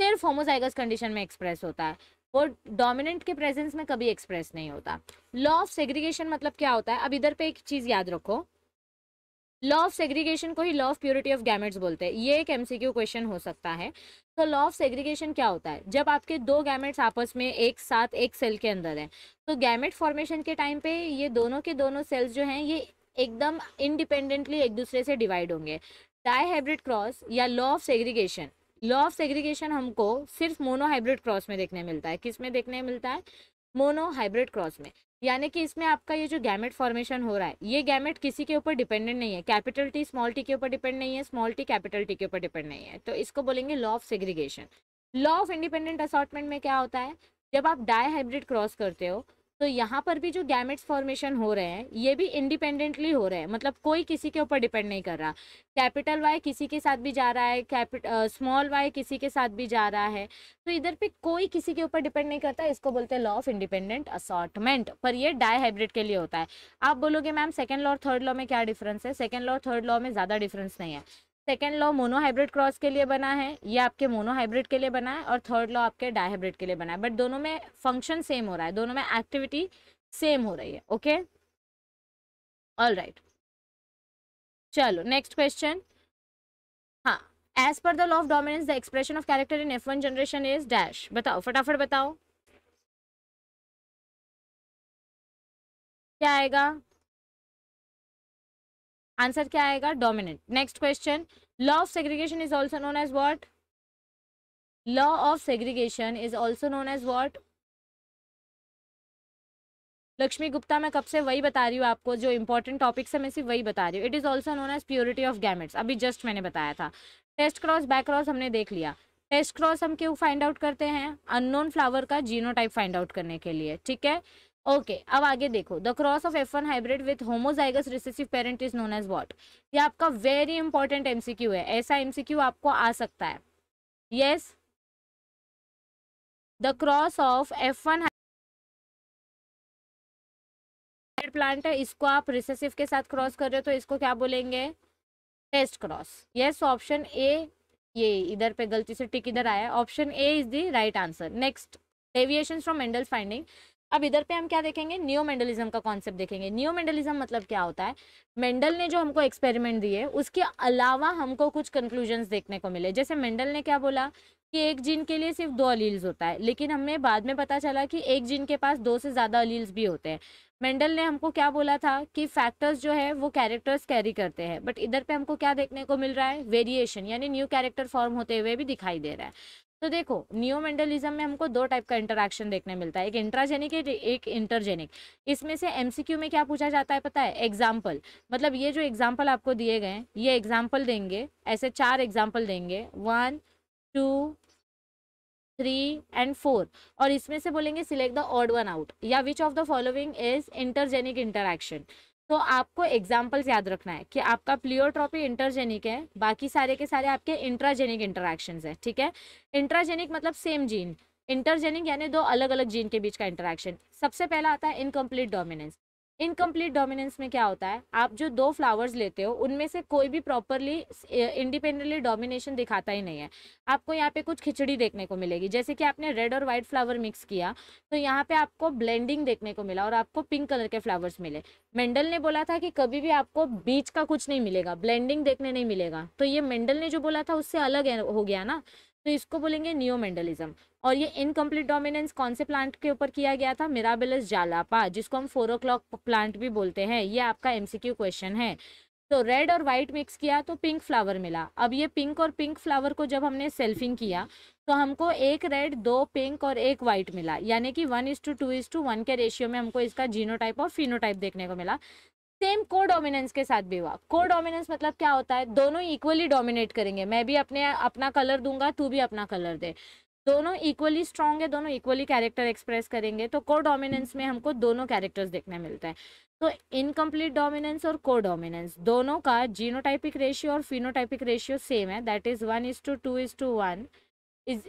सिर्फ होमोजाइगस कंडीशन में एक्सप्रेस होता है वो डोमिनेंट के प्रेजेंस में कभी एक्सप्रेस नहीं होता लॉ ऑफ सेग्रीगेशन मतलब क्या होता है अब इधर पे एक चीज याद रखो लॉ ऑफ सेग्रीगेशन को ही law of purity of gametes बोलते हैं ये एक एमसीक्यू क्वेश्चन हो सकता है तो लॉ ऑफ सेग्रीगेशन क्या होता है जब आपके दो गैमेट्स आपस में एक साथ एक सेल के अंदर है तो गैमेट फॉर्मेशन के टाइम पे ये दोनों के दोनों सेल्स जो हैं ये एकदम इंडिपेंडेंटली एक दूसरे से डिवाइड होंगे डाई हाइब्रिड क्रॉस या law of segregation law of segregation हमको सिर्फ मोनोहाइब्रिड क्रॉस में देखने मिलता है किस में देखने मिलता है मोनोहाइब्रिड क्रॉस में यानी कि इसमें आपका ये जो गैमेट फॉर्मेशन हो रहा है ये गैमेट किसी के ऊपर डिपेंडेंट नहीं है कैपिटल टी स्मॉल टी के ऊपर डिपेंड नहीं है स्मॉल टी कैपिटल टी के ऊपर डिपेंड नहीं है तो इसको बोलेंगे law of segregation law of independent assortment में क्या होता है जब आप डाई हाइब्रिड क्रॉस करते हो तो यहाँ पर भी जो गैमेट्स फॉर्मेशन हो रहे हैं ये भी इंडिपेंडेंटली हो रहे हैं मतलब कोई किसी के ऊपर डिपेंड नहीं कर रहा कैपिटल वाई किसी के साथ भी जा रहा है कैपिट स्मॉल वाई किसी के साथ भी जा रहा है तो इधर पे कोई किसी के ऊपर डिपेंड नहीं करता इसको बोलते हैं लॉ ऑफ इंडिपेंडेंट असॉटमेंट पर ये डायहाइब्रिड के लिए होता है आप बोलोगे मैम सेकेंड लॉ और थर्ड लॉ में क्या डिफरेंस है सेकेंड लॉ और थर्ड लॉ में ज़्यादा डिफरेंस नहीं है सेकेंड लॉ मोनोहाइब्रिड क्रॉस के लिए बना है ये आपके मोनोहाइब्रिड के लिए बना है और थर्ड लॉ आपके डायहाइब्रिड के लिए बना है बट दोनों में फंक्शन सेम हो रहा है दोनों में एक्टिविटी सेम हो रही है ओके ऑल राइट चलो नेक्स्ट क्वेश्चन हाँ as per the law of dominance the expression of character in F one generation is dash बताओ फटाफट बताओ क्या आएगा आंसर क्या आएगा dominant next question law of segregation is also known as what law of segregation is also known as what Lakshmi Gupta मैं कब से वही बता रही हूँ आपको जो इंपॉर्टेंट टॉपिक्स है मैं सिर्फ वही बता रही हूँ it is also known as purity of gametes अभी जस्ट मैंने बताया था टेस्ट क्रॉस बैक क्रॉस हमने देख लिया टेस्ट क्रॉस हम क्यों फाइंड आउट करते हैं अननोन फ्लावर का जीनो टाइप फाइंड आउट करने के लिए ठीक है ओके okay, अब आगे देखो the cross of F one hybrid with homozygous recessive parent is known as what ये आपका वेरी इंपॉर्टेंट एमसीक्यू है ऐसा एमसीक्यू आपको आ सकता है yes the cross of F one plant है इसको आप रिसेसिव के साथ क्रॉस कर रहे हो तो इसको क्या बोलेंगे test cross yes option A ये इधर पे गलती से टिक इधर आया option A is the right answer next deviation from Mendel finding अब इधर पे हम क्या देखेंगे न्यू मेंडलिज्म का कॉन्सेप्ट देखेंगे न्यू मेंडलिज्म मतलब क्या होता है मेंडल ने जो हमको एक्सपेरिमेंट दिए उसके अलावा हमको कुछ कंक्लूजन्स देखने को मिले जैसे मेंडल ने क्या बोला कि एक जीन के लिए सिर्फ दो अलील्स होता है लेकिन हमें बाद में पता चला कि एक जीन के पास दो से ज़्यादा अलील्स भी होते हैं मेंडल ने हमको क्या बोला था कि फैक्टर्स जो है वो कैरेक्टर्स कैरी करते हैं बट इधर पे हमको क्या देखने को मिल रहा है वेरिएशन यानी न्यू कैरेक्टर फॉर्म होते हुए भी दिखाई दे रहा है तो देखो नियोमेंडलिज्म में हमको दो टाइप का इंटरेक्शन देखने मिलता है एक इंट्राजेनिक एक इंटरजेनिक इसमें से एमसीक्यू में क्या पूछा जाता है पता है एग्जाम्पल मतलब ये जो एग्जाम्पल आपको दिए गए ये एग्जाम्पल देंगे ऐसे चार एग्जाम्पल देंगे one two three and four और इसमें से बोलेंगे select the odd one out या which of the following is intergenic interaction तो आपको एग्जाम्पल्स याद रखना है कि आपका प्लियोट्रॉपी इंटरजेनिक है बाकी सारे के सारे आपके इंट्राजेनिक इंटरेक्शन है ठीक है इंट्राजेनिक मतलब सेम जीन इंटरजेनिक यानी दो अलग अलग जीन के बीच का इंटरेक्शन सबसे पहला आता है इनकम्प्लीट डोमिनेंस इनकम्प्लीट डोमिनेंस में क्या होता है आप जो दो फ्लावर्स लेते हो उनमें से कोई भी प्रॉपरली इंडिपेंडेंटली डोमिनेशन दिखाता ही नहीं है आपको यहाँ पे कुछ खिचड़ी देखने को मिलेगी जैसे कि आपने रेड और व्हाइट फ्लावर मिक्स किया तो यहाँ पे आपको ब्लेंडिंग देखने को मिला और आपको पिंक कलर के फ्लावर्स मिले मेंडल ने बोला था कि कभी भी आपको बीच का कुछ नहीं मिलेगा ब्लेंडिंग देखने नहीं मिलेगा तो ये मेंडल ने जो बोला था उससे अलग हो गया ना तो इसको बोलेंगे मेंडलिज्म और ये इनकम्प्लीट डोमिनेंस कौन से प्लांट के ऊपर किया गया था मिराबिलस जालापा जिसको हम फोर ओ प्लांट भी बोलते हैं ये आपका एमसीक्यू क्वेश्चन है तो रेड और वाइट मिक्स किया तो पिंक फ्लावर मिला अब ये पिंक और पिंक फ्लावर को जब हमने सेल्फिंग किया तो हमको एक रेड दो पिंक और एक वाइट मिला यानी कि one is to two is to one के रेशियो में हमको इसका जीनोटाइप और फिनोटाइप देखने को मिला सेम को डोमिनेंस के साथ भी हुआ को डोमिनेंस मतलब क्या होता है दोनों इक्वली डोमिनेट करेंगे मैं भी अपने अपना कलर दूंगा तू भी अपना कलर दे दोनों इक्वली स्ट्रांग है दोनों इक्वली कैरेक्टर एक्सप्रेस करेंगे तो को डोमिनेंस में हमको दोनों कैरेक्टर्स देखने मिलते हैं तो इनकम्प्लीट डोमिनेंस और को डोमिनेंस दोनों का जीनोटाइपिक रेशियो और फिनोटाइपिक रेशियो सेम है that is one is to two is to one is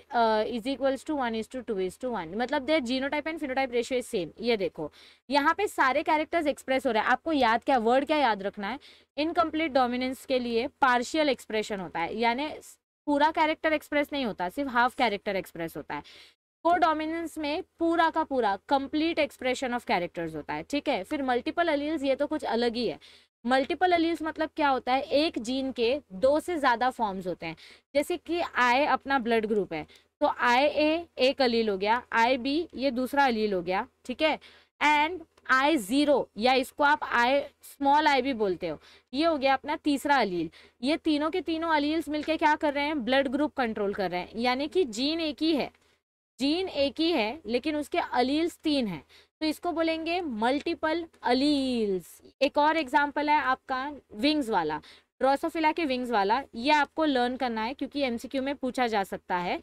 is equals to one is to two is to one मतलब there genotype and phenotype ratio is same ये देखो यहाँ पे सारे कैरेक्टर्स एक्सप्रेस हो रहे हैं आपको याद क्या वर्ड क्या याद रखना है इनकम्प्लीट डोमिनेंस के लिए पार्शियल एक्सप्रेशन होता है यानी पूरा कैरेक्टर एक्सप्रेस नहीं होता सिर्फ हाफ कैरेक्टर एक्सप्रेस होता है को डोमिनेंस में पूरा का पूरा कंप्लीट एक्सप्रेशन ऑफ कैरेक्टर्स होता है ठीक है फिर मल्टीपल अलील्स ये तो कुछ अलग ही है मल्टीपल अलील्स मतलब क्या होता है एक जीन के दो से ज़्यादा फॉर्म्स होते हैं जैसे कि आई अपना ब्लड ग्रुप है तो आई ए एक अलील हो गया आई बी ये दूसरा अलील हो गया ठीक है एंड आई जीरो या इसको आप आई स्मॉल आई भी बोलते हो ये हो गया अपना तीसरा अलील ये तीनों के तीनों अलील्स मिलके क्या कर रहे हैं ब्लड ग्रुप कंट्रोल कर रहे हैं यानी कि जीन एक ही है जीन एक ही है लेकिन उसके अलील्स तीन हैं तो इसको बोलेंगे मल्टीपल अलील्स एक और एग्जाम्पल है आपका विंग्स वाला ड्रोसोफिला के विंग्स वाला ये आपको लर्न करना है क्योंकि एमसीक्यू में पूछा जा सकता है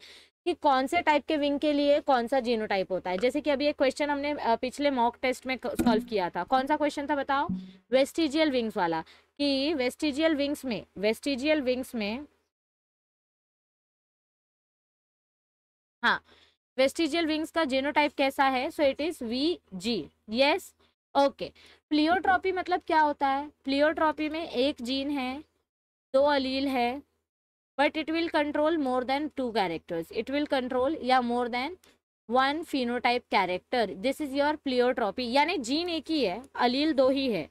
कि कौन से टाइप के विंग के लिए कौन सा जीनोटाइप होता है जैसे कि अभी एक क्वेश्चन हमने पिछले मॉक टेस्ट में सॉल्व किया था कौन सा क्वेश्चन था बताओ वेस्टिजियल विंग्स वाला कि वेस्टिजियल विंग्स में वेस्टिजियल विंग्स में हाँ वेस्टिजियल विंग्स का जेनोटाइप कैसा है so it is V G yes okay pleiotropy मतलब क्या होता है प्लियोट्रॉपी में एक जीन है दो अलील है but it will control more than two characters it will control या more than one phenotype character this is your pleiotropy यानी जीन एक ही है अलील दो ही है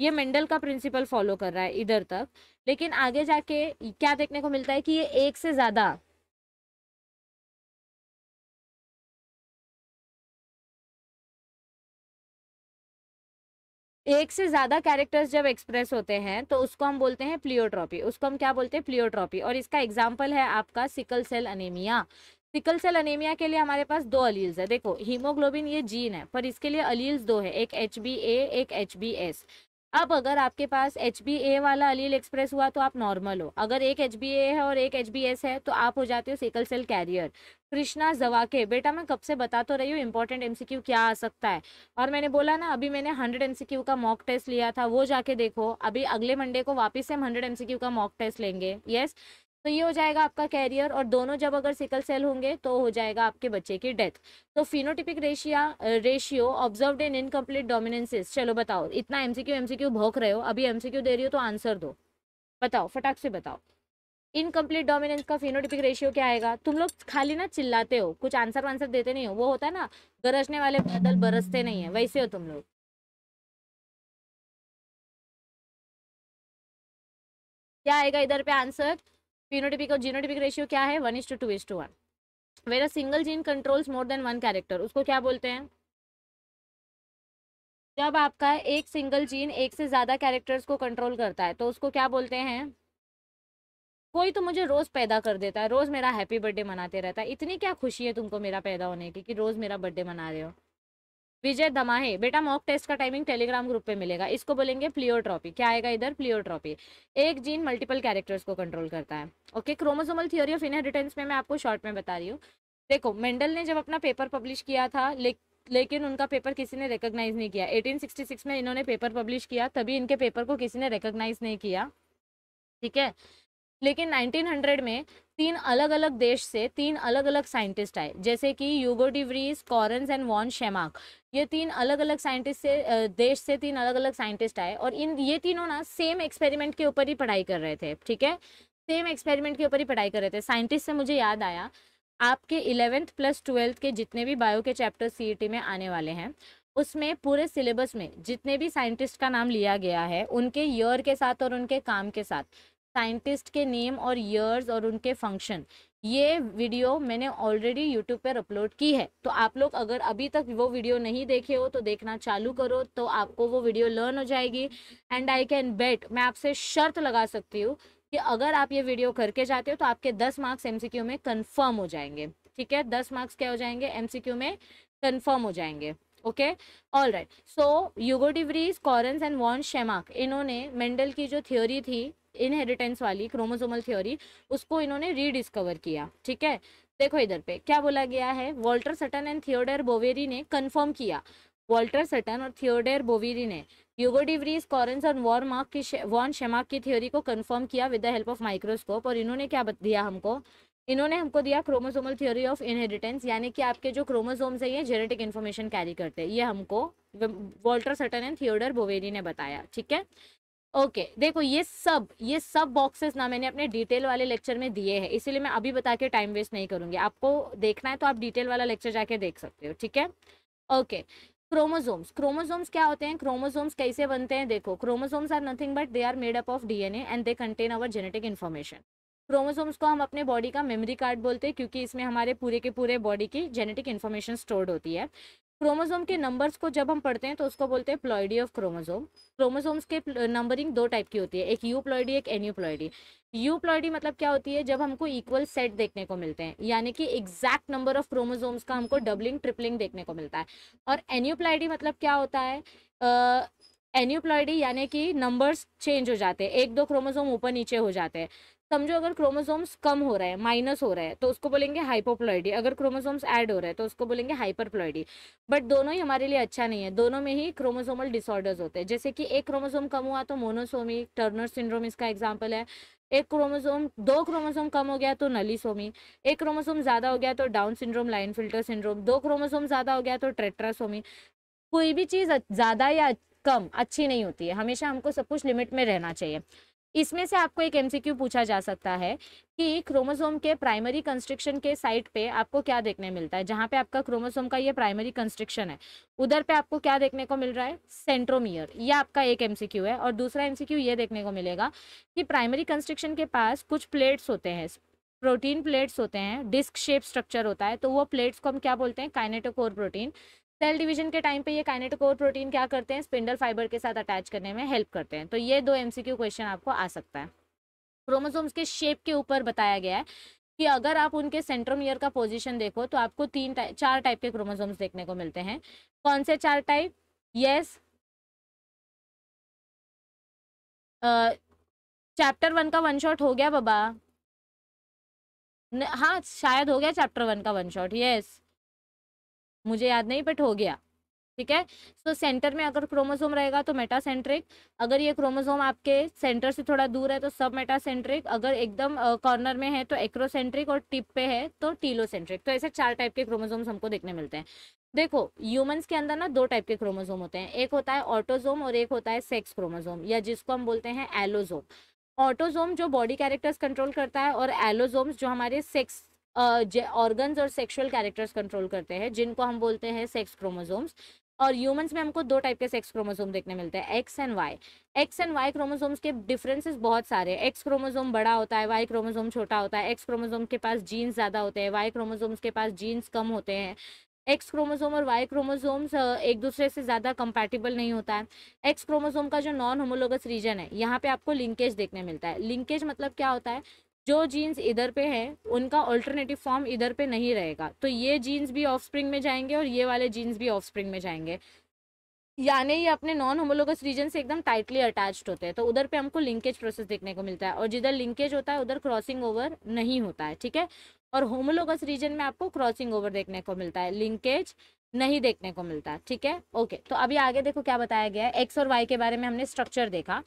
ये मेंडल का प्रिंसिपल फॉलो कर रहा है इधर तक लेकिन आगे जाके क्या देखने को मिलता है कि ये एक से ज़्यादा एक से ज़्यादा कैरेक्टर्स जब एक्सप्रेस होते हैं तो उसको हम बोलते हैं प्लियोट्रॉपी उसको हम क्या बोलते हैं प्लियोट्रॉपी और इसका एग्जाम्पल है आपका sickle cell anaemia sickle cell anaemia के लिए हमारे पास दो अलील्स है देखो हीमोग्लोबिन ये जीन है पर इसके लिए अलील्स दो है एक एच बी ए एक एच बी एस अब अगर आपके पास एच बी ए वाला अलील एक्सप्रेस हुआ तो आप नॉर्मल हो अगर एक एच बी ए है और एक एच बी एस है तो आप हो जाते हो सिकल सेल कैरियर कृष्णा जवाके बेटा मैं कब से बता तो रही हूँ इंपॉर्टेंट एमसीक्यू क्या आ सकता है और मैंने बोला ना अभी मैंने हंड्रेड एमसीक्यू का मॉक टेस्ट लिया था वो जाके देखो अभी अगले मंडे को वापस से हम हंड्रेड एमसीक्यू का मॉक टेस्ट लेंगे यस तो ये हो जाएगा आपका कैरियर और दोनों जब अगर सिकल सेल होंगे तो हो जाएगा आपके बच्चे की डेथ तो phenotypic ratio ratio observe in incomplete dominances चलो बताओ इतना एमसीक्यू एमसीक्यू भोंक रहे हो अभी एमसीक्यू दे रही हो तो आंसर दो बताओ फटाक से बताओ इनकम्प्लीट डोमिनेंस का फिनोटिपिक रेशियो क्या आएगा तुम लोग खाली ना चिल्लाते हो कुछ आंसर वांसर देते नहीं हो वो होता है ना गरजने वाले बादल बरसते नहीं है वैसे हो तुम लोग क्या आएगा इधर पे आंसर फिनोटिपिक और जीनोटिपिक रेशियो क्या है one is to two is to one where single gene controls more than one character उसको क्या बोलते हैं जब आपका एक सिंगल जीन एक से ज्यादा कैरेक्टर्स को कंट्रोल करता है तो उसको क्या बोलते हैं कोई तो मुझे रोज़ पैदा कर देता है रोज़ मेरा हैप्पी बर्थडे मनाते रहता है इतनी क्या खुशी है तुमको मेरा पैदा होने की कि रोज़ मेरा बर्थडे मना रहे हो विजय दमाहे बेटा मॉक टेस्ट का टाइमिंग टेलीग्राम ग्रुप पे मिलेगा इसको बोलेंगे प्लियोट्रॉपी क्या आएगा इधर प्लियोट्रॉपी एक जीन मल्टीपल कैरेक्टर्स को कंट्रोल करता है okay chromosomal theory of inheritance में मैं आपको शॉर्ट में बता रही हूँ देखो मेंडल ने जब अपना पेपर पब्लिश किया था ले, लेकिन उनका पेपर किसी ने रिकोगनाइज नहीं किया एटीन में इन्होंने पेपर पब्लिश किया तभी इनके पेपर को किसी ने रिकोगनाइज नहीं किया ठीक है लेकिन 1900 में तीन अलग अलग देश से तीन अलग अलग साइंटिस्ट आए जैसे कि Hugo de Vries Correns and von Tschermak ये तीन अलग अलग साइंटिस्ट से देश से तीन अलग अलग साइंटिस्ट आए और इन ये तीनों ना सेम एक्सपेरिमेंट के ऊपर ही पढ़ाई कर रहे थे ठीक है सेम एक्सपेरिमेंट के ऊपर ही पढ़ाई कर रहे थे साइंटिस्ट से मुझे याद आया आपके इलेवेंथ प्लस ट्वेल्थ के जितने भी बायो के चैप्टर सी e में आने वाले हैं उसमें पूरे सिलेबस में जितने भी साइंटिस्ट का नाम लिया गया है उनके ईयर के साथ और उनके काम के साथ साइंटिस्ट के नेम और ईयर्स और उनके फंक्शन ये वीडियो मैंने ऑलरेडी यूट्यूब पर अपलोड की है तो आप लोग अगर अभी तक वो वीडियो नहीं देखे हो तो देखना चालू करो तो आपको वो वीडियो लर्न हो जाएगी एंड आई कैन बेट मैं आपसे शर्त लगा सकती हूँ कि अगर आप ये वीडियो करके जाते हो तो आपके दस मार्क्स एमसीक्यू में कन्फर्म हो जाएंगे ठीक है दस मार्क्स क्या हो जाएंगे एमसीक्यू में कन्फर्म हो जाएंगे okay all right so Hugo de Vries Correns and von Tschermak इन्होंने मेंडल की जो थ्योरी थी इनहेरिटेंस वाली क्रोमोसोमल थ्योरी उसको इन्होंने रीडिस्कवर किया ठीक है देखो इधर पे क्या बोला गया है Walter Sutton and Theodor Boveri ने कन्फर्म किया वॉल्टर सटन और थियोडर बोवेरी ने यूगोडिवरीज कॉरेंस और वॉर मार्क की वॉन शेमाक की थ्योरी को कन्फर्म किया with the help of microscope और इन्होंने क्या दिया हमको इन्होंने हमको दिया क्रोमोसोमल थ्योरी ऑफ इनहेरिटेंस यानी कि आपके जो क्रोमोसोम्स है ये जेनेटिक इन्फॉर्मेशन कैरी करते हैं ये हमको Walter Sutton and Theodor Boveri ने बताया ठीक है ओके okay, देखो ये सब ये सब बॉक्सेस ना मैंने अपने डिटेल वाले लेक्चर में दिए हैं इसीलिए मैं अभी बता के टाइम वेस्ट नहीं करूँगी आपको देखना है तो आप डिटेल वाला लेक्चर जाके देख सकते हो ठीक है ओके क्रोमोजोम्स क्रोमोजोम्स क्या होते हैं क्रोमोजोम्स कैसे बनते हैं देखो chromosomes are nothing but they are made up of DNA and they contain our genetic information chromosomes को हम अपने बॉडी का मेमोरी कार्ड बोलते हैं क्योंकि इसमें हमारे पूरे के पूरे बॉडी की जेनेटिक इन्फॉर्मेशन स्टोर्ड होती है क्रोमोजोम के नंबर्स को जब हम पढ़ते हैं तो उसको बोलते हैं प्लॉयडी ऑफ क्रोमोजोम क्रोमोजोम्स के नंबरिंग दो टाइप की होती है एक यू प्लॉयडी एक यू प्लॉयडी यू प्लॉयडी मतलब क्या होती है जब हमको इक्वल सेट देखने को मिलते हैं यानी कि एग्जैक्ट नंबर ऑफ क्रोमोजोम्स का हमको डबलिंग ट्रिपलिंग देखने को मिलता है और यू प्लॉयडी मतलब क्या होता है यू प्लॉयडी यानी कि नंबर्स चेंज हो जाते हैं एक दो क्रोमोजोम ऊपर नीचे हो जाते हैं समझो अगर क्रोमोसोम्स कम हो रहा है माइनस हो रहा है तो उसको बोलेंगे हाइपोप्लॉइडी अगर क्रोमोसोम्स ऐड हो रहा है तो उसको बोलेंगे हाइपरप्लॉइडी बट दोनों ही हमारे लिए अच्छा नहीं है दोनों में ही क्रोमोसोमल डिसऑर्डर्स होते हैं जैसे कि एक क्रोमोसोम कम हुआ तो मोनोसोमी टर्नर सिंड्रोम इसका एग्जाम्पल है एक क्रोमोसोम दो क्रोमोसोम कम हो गया तो नलीसोमी एक क्रोमोसोम ज़्यादा हो गया तो Down syndrome Klinefelter syndrome दो क्रोमोसोम ज़्यादा हो गया तो ट्रेट्रासोमी कोई भी चीज़ ज़्यादा या कम अच्छी नहीं होती है हमेशा हमको सब कुछ लिमिट में रहना चाहिए इसमें से आपको एक एमसीक्यू पूछा जा सकता है कि क्रोमोसोम के प्राइमरी कंस्ट्रक्शन के साइट पे आपको क्या देखने मिलता है जहाँ पे आपका क्रोमोसोम का ये प्राइमरी कंस्ट्रक्शन है उधर पे आपको क्या देखने को मिल रहा है सेंट्रोमियर ये आपका एक एमसीक्यू है और दूसरा एमसीक्यू ये देखने को मिलेगा कि प्राइमरी कंस्ट्रक्शन के पास कुछ प्लेट्स होते हैं प्रोटीन प्लेट्स होते हैं डिस्क शेप स्ट्रक्चर होता है तो वो प्लेट्स को हम क्या बोलते हैं काइनेटोकोर प्रोटीन सेल डिवीजन के टाइम पे ये काइनेटोकोर प्रोटीन क्या करते हैं स्पिंडल फाइबर के साथ अटैच करने में हेल्प करते हैं तो ये दो एमसीक्यू क्वेश्चन आपको आ सकता है क्रोमोसोम्स के शेप के ऊपर बताया गया है कि अगर आप उनके सेंट्रोमियर का पोजिशन देखो तो आपको तीन टाइप चार टाइप के क्रोमोसोम्स देखने को मिलते हैं कौन से चार टाइप यस चैप्टर वन का वन शॉट हो गया बाबा हाँ शायद हो गया चैप्टर वन का वन शॉट यस मुझे याद नहीं बट हो गया ठीक है सो so, सेंटर में अगर क्रोमोसोम रहेगा तो मेटासेंट्रिक अगर ये क्रोमोसोम आपके सेंटर से थोड़ा दूर है तो सब मेटासेंट्रिक अगर एकदम कॉर्नर में है तो एक्रोसेंट्रिक और टिप पे है तो टीलोसेंट्रिक तो ऐसे चार टाइप के क्रोमोसोम्स हमको देखने मिलते हैं देखो ह्यूमंस के अंदर ना दो टाइप के क्रोमोजोम होते हैं एक होता है ऑटोजोम और एक होता है सेक्स क्रोमोजोम या जिसको हम बोलते हैं एलोजोम ऑटोजोम जो बॉडी कैरेक्टर्स कंट्रोल करता है और एलोजोम्स जो हमारे सेक्स ऑर्गन्स और सेक्सुअल कैरेक्टर्स कंट्रोल करते हैं जिनको हम बोलते हैं सेक्स क्रोमोजोम्स और ह्यूमंस में हमको दो टाइप के सेक्स क्रोमोसोम देखने मिलते हैं X and Y X and Y chromosomes के डिफरेंसेस बहुत सारे एक्स क्रोमोसोम बड़ा होता है वाई क्रोमोसोम छोटा होता है एक्स क्रोमोसोम के पास जीन्स ज़्यादा होते हैं वाई क्रोमोसोम्स के पास जीन्स कम होते हैं एक्स क्रोमोसोम और वाई क्रोमोसोम्स एक दूसरे से ज़्यादा कंपैटिबल नहीं होता है एक्स क्रोमोसोम का जो नॉन होमोलोगस रीजन है यहाँ पे आपको लिंकेज देखने मिलता है लिंकेज मतलब क्या होता है जो जीन्स इधर पे है उनका ऑल्टरनेटिव फॉर्म इधर पे नहीं रहेगा तो ये जीन्स भी ऑफस्प्रिंग में जाएंगे और ये वाले जीन्स भी ऑफस्प्रिंग में जाएंगे यानी ये अपने नॉन होमोलोगस रीजन से एकदम टाइटली अटैच्ड होते हैं तो उधर पे हमको लिंकेज प्रोसेस देखने को मिलता है और जिधर लिंकेज होता है उधर क्रॉसिंग ओवर नहीं होता है ठीक है और होमोलोगस रीजन में आपको क्रॉसिंग ओवर देखने को मिलता है लिंकेज नहीं देखने को मिलता ठीक है ओके तो अभी आगे देखो क्या बताया गया है एक्स और वाई के बारे में हमने स्ट्रक्चर देखा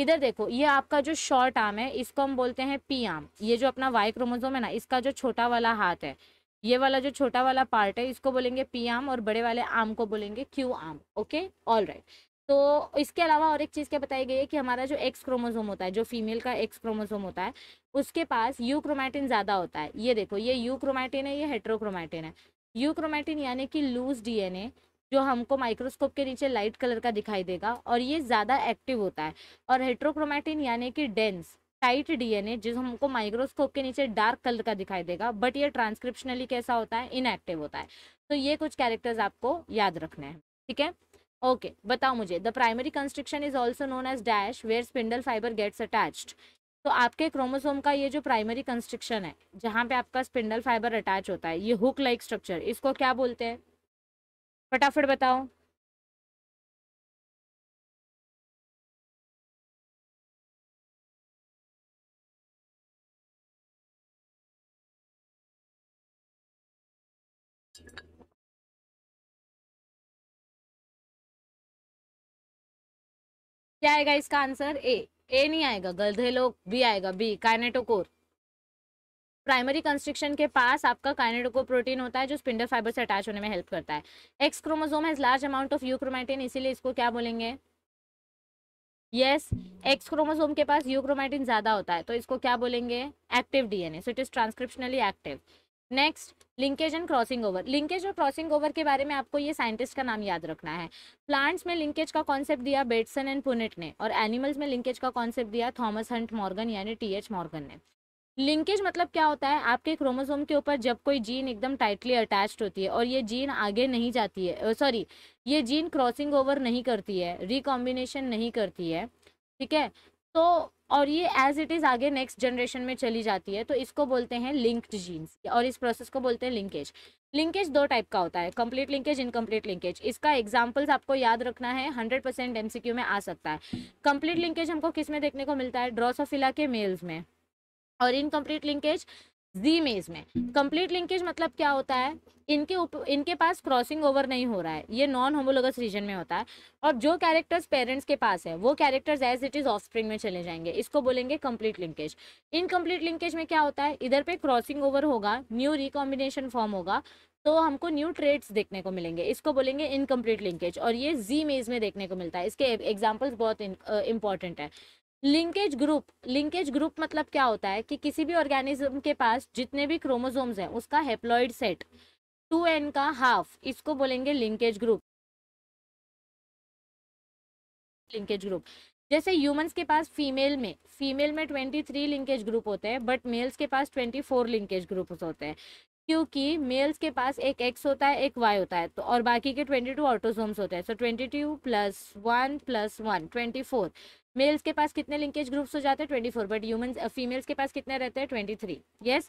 इधर देखो ये आपका जो शॉर्ट आर्म है इसको हम बोलते हैं पी आर्म ये जो अपना वाई क्रोमोजोम है ना इसका जो छोटा वाला हाथ है ये वाला जो छोटा वाला पार्ट है इसको बोलेंगे पी आर्म और बड़े वाले आर्म को बोलेंगे Q arm okay all right तो इसके अलावा और एक चीज़ क्या बताई गई है कि हमारा जो एक्स क्रोमोजोम होता है जो फीमेल का एक्स क्रोमोजोम होता है उसके पास यू क्रोमैटिन ज़्यादा होता है ये देखो ये यू क्रोमैटिन है ये हेट्रोक्रोमैटिन है यू क्रोमैटिन यानी कि लूज डीएनए जो हमको माइक्रोस्कोप के नीचे लाइट कलर का दिखाई देगा और ये ज़्यादा एक्टिव होता है और हेट्रोक्रोमैटिन यानी कि डेंस टाइट डीएनए जो हमको माइक्रोस्कोप के नीचे डार्क कलर का दिखाई देगा बट ये ट्रांसक्रिप्शनली कैसा होता है इनएक्टिव होता है तो ये कुछ कैरेक्टर्स आपको याद रखने हैं ठीक है ओके बताओ मुझे the primary construction is also known as dash where spindle fibre gets attached तो आपके क्रोमोसोम का ये जो प्राइमरी कंस्ट्रक्शन है जहाँ पे आपका स्पिंडल फाइबर अटैच होता है ये हुक लाइक स्ट्रक्चर इसको क्या बोलते हैं फटाफट बताओ क्या आएगा इसका आंसर ए ए नहीं आएगा गलधे लोग बी आएगा बी काइनेटोकोर प्राइमरी कंस्ट्रक्शन के पास आपका काइनेडोको प्रोटीन होता है जो स्पिंडल फाइबर से अटैच होने में हेल्प करता है X chromosome has large amount of euchromatin इसीलिए इसको क्या बोलेंगे यस एक्स क्रोमोजोम के पास यूक्रोमैटिन ज़्यादा होता है तो इसको क्या बोलेंगे active DNA so it is transcriptionally active next linkage and crossing over linkage और क्रॉसिंग ओवर के बारे में आपको ये साइंटिस्ट का नाम याद रखना है प्लांट्स में लिंकेज का कॉन्सेप्ट दिया बेटसन एंड पुनेट ने और एनिमल्स में लिंकेज का कॉन्सेप्ट दिया थॉमस हंट मॉर्गन यानी टी एच मॉर्गन ने लिंकेज मतलब क्या होता है आपके क्रोमोसोम के ऊपर जब कोई जीन एकदम टाइटली अटैच्ड होती है और ये जीन आगे नहीं जाती है सॉरी ये जीन क्रॉसिंग ओवर नहीं करती है रिकॉम्बिनेशन नहीं करती है ठीक है तो और ये एज इट इज़ आगे नेक्स्ट जनरेशन में चली जाती है तो इसको बोलते हैं लिंक्ड जीन्स और इस प्रोसेस को बोलते हैं लिंकेज लिंकेज दो टाइप का होता है कंप्लीट लिंकेज इनकम्प्लीट लिंकेज इसका एग्जाम्पल्स आपको याद रखना है हंड्रेड परसेंट एमसीक्यू में आ सकता है कंप्लीट लिंकेज हमको किस में देखने को मिलता है ड्रोसोफिला के मेल्स में और इनकम्प्लीट लिंकेज जी मेज में कंप्लीट लिंकेज मतलब क्या होता है इनके उप, इनके पास क्रॉसिंग ओवर नहीं हो रहा है ये नॉन होमोलोगस रीजन में होता है और जो कैरेक्टर्स पेरेंट्स के पास है वो characters as it is offspring में चले जाएंगे इसको बोलेंगे कंप्लीट लिंकेज इनकम्प्लीट लिंकेज में क्या होता है इधर पे क्रॉसिंग ओवर होगा न्यू रिकॉम्बिनेशन फॉर्म होगा तो हमको न्यू ट्रेड्स देखने को मिलेंगे इसको बोलेंगे इनकम्प्लीट लिंकेज और ये जी मेज में देखने को मिलता है इसके एग्जाम्पल्स बहुत इंपॉर्टेंट है लिंकेज ग्रुप लिंकेज ग्रुप मतलब क्या होता है कि किसी भी ऑर्गेनिज्म के पास जितने भी क्रोमोसोम्स हैं उसका हेप्लॉइड सेट टू एन का हाफ इसको बोलेंगे लिंकेज ग्रुप लिंकेज ग्रुप जैसे ह्यूमंस के पास फीमेल में फीमेल में ट्वेंटी थ्री लिंकेज ग्रुप होते हैं बट मेल्स के पास ट्वेंटी फोर लिंकेज ग्रुप होते हैं क्योंकि मेल्स के पास एक एक्स होता है एक वाई होता है तो और बाकी के ट्वेंटी टू ऑटोजोम्स होते हैं so twenty two plus one plus one twenty four males के पास कितने लिंकेज ग्रुप्स हो जाते हैं twenty four but human females के पास कितने रहते हैं twenty three yes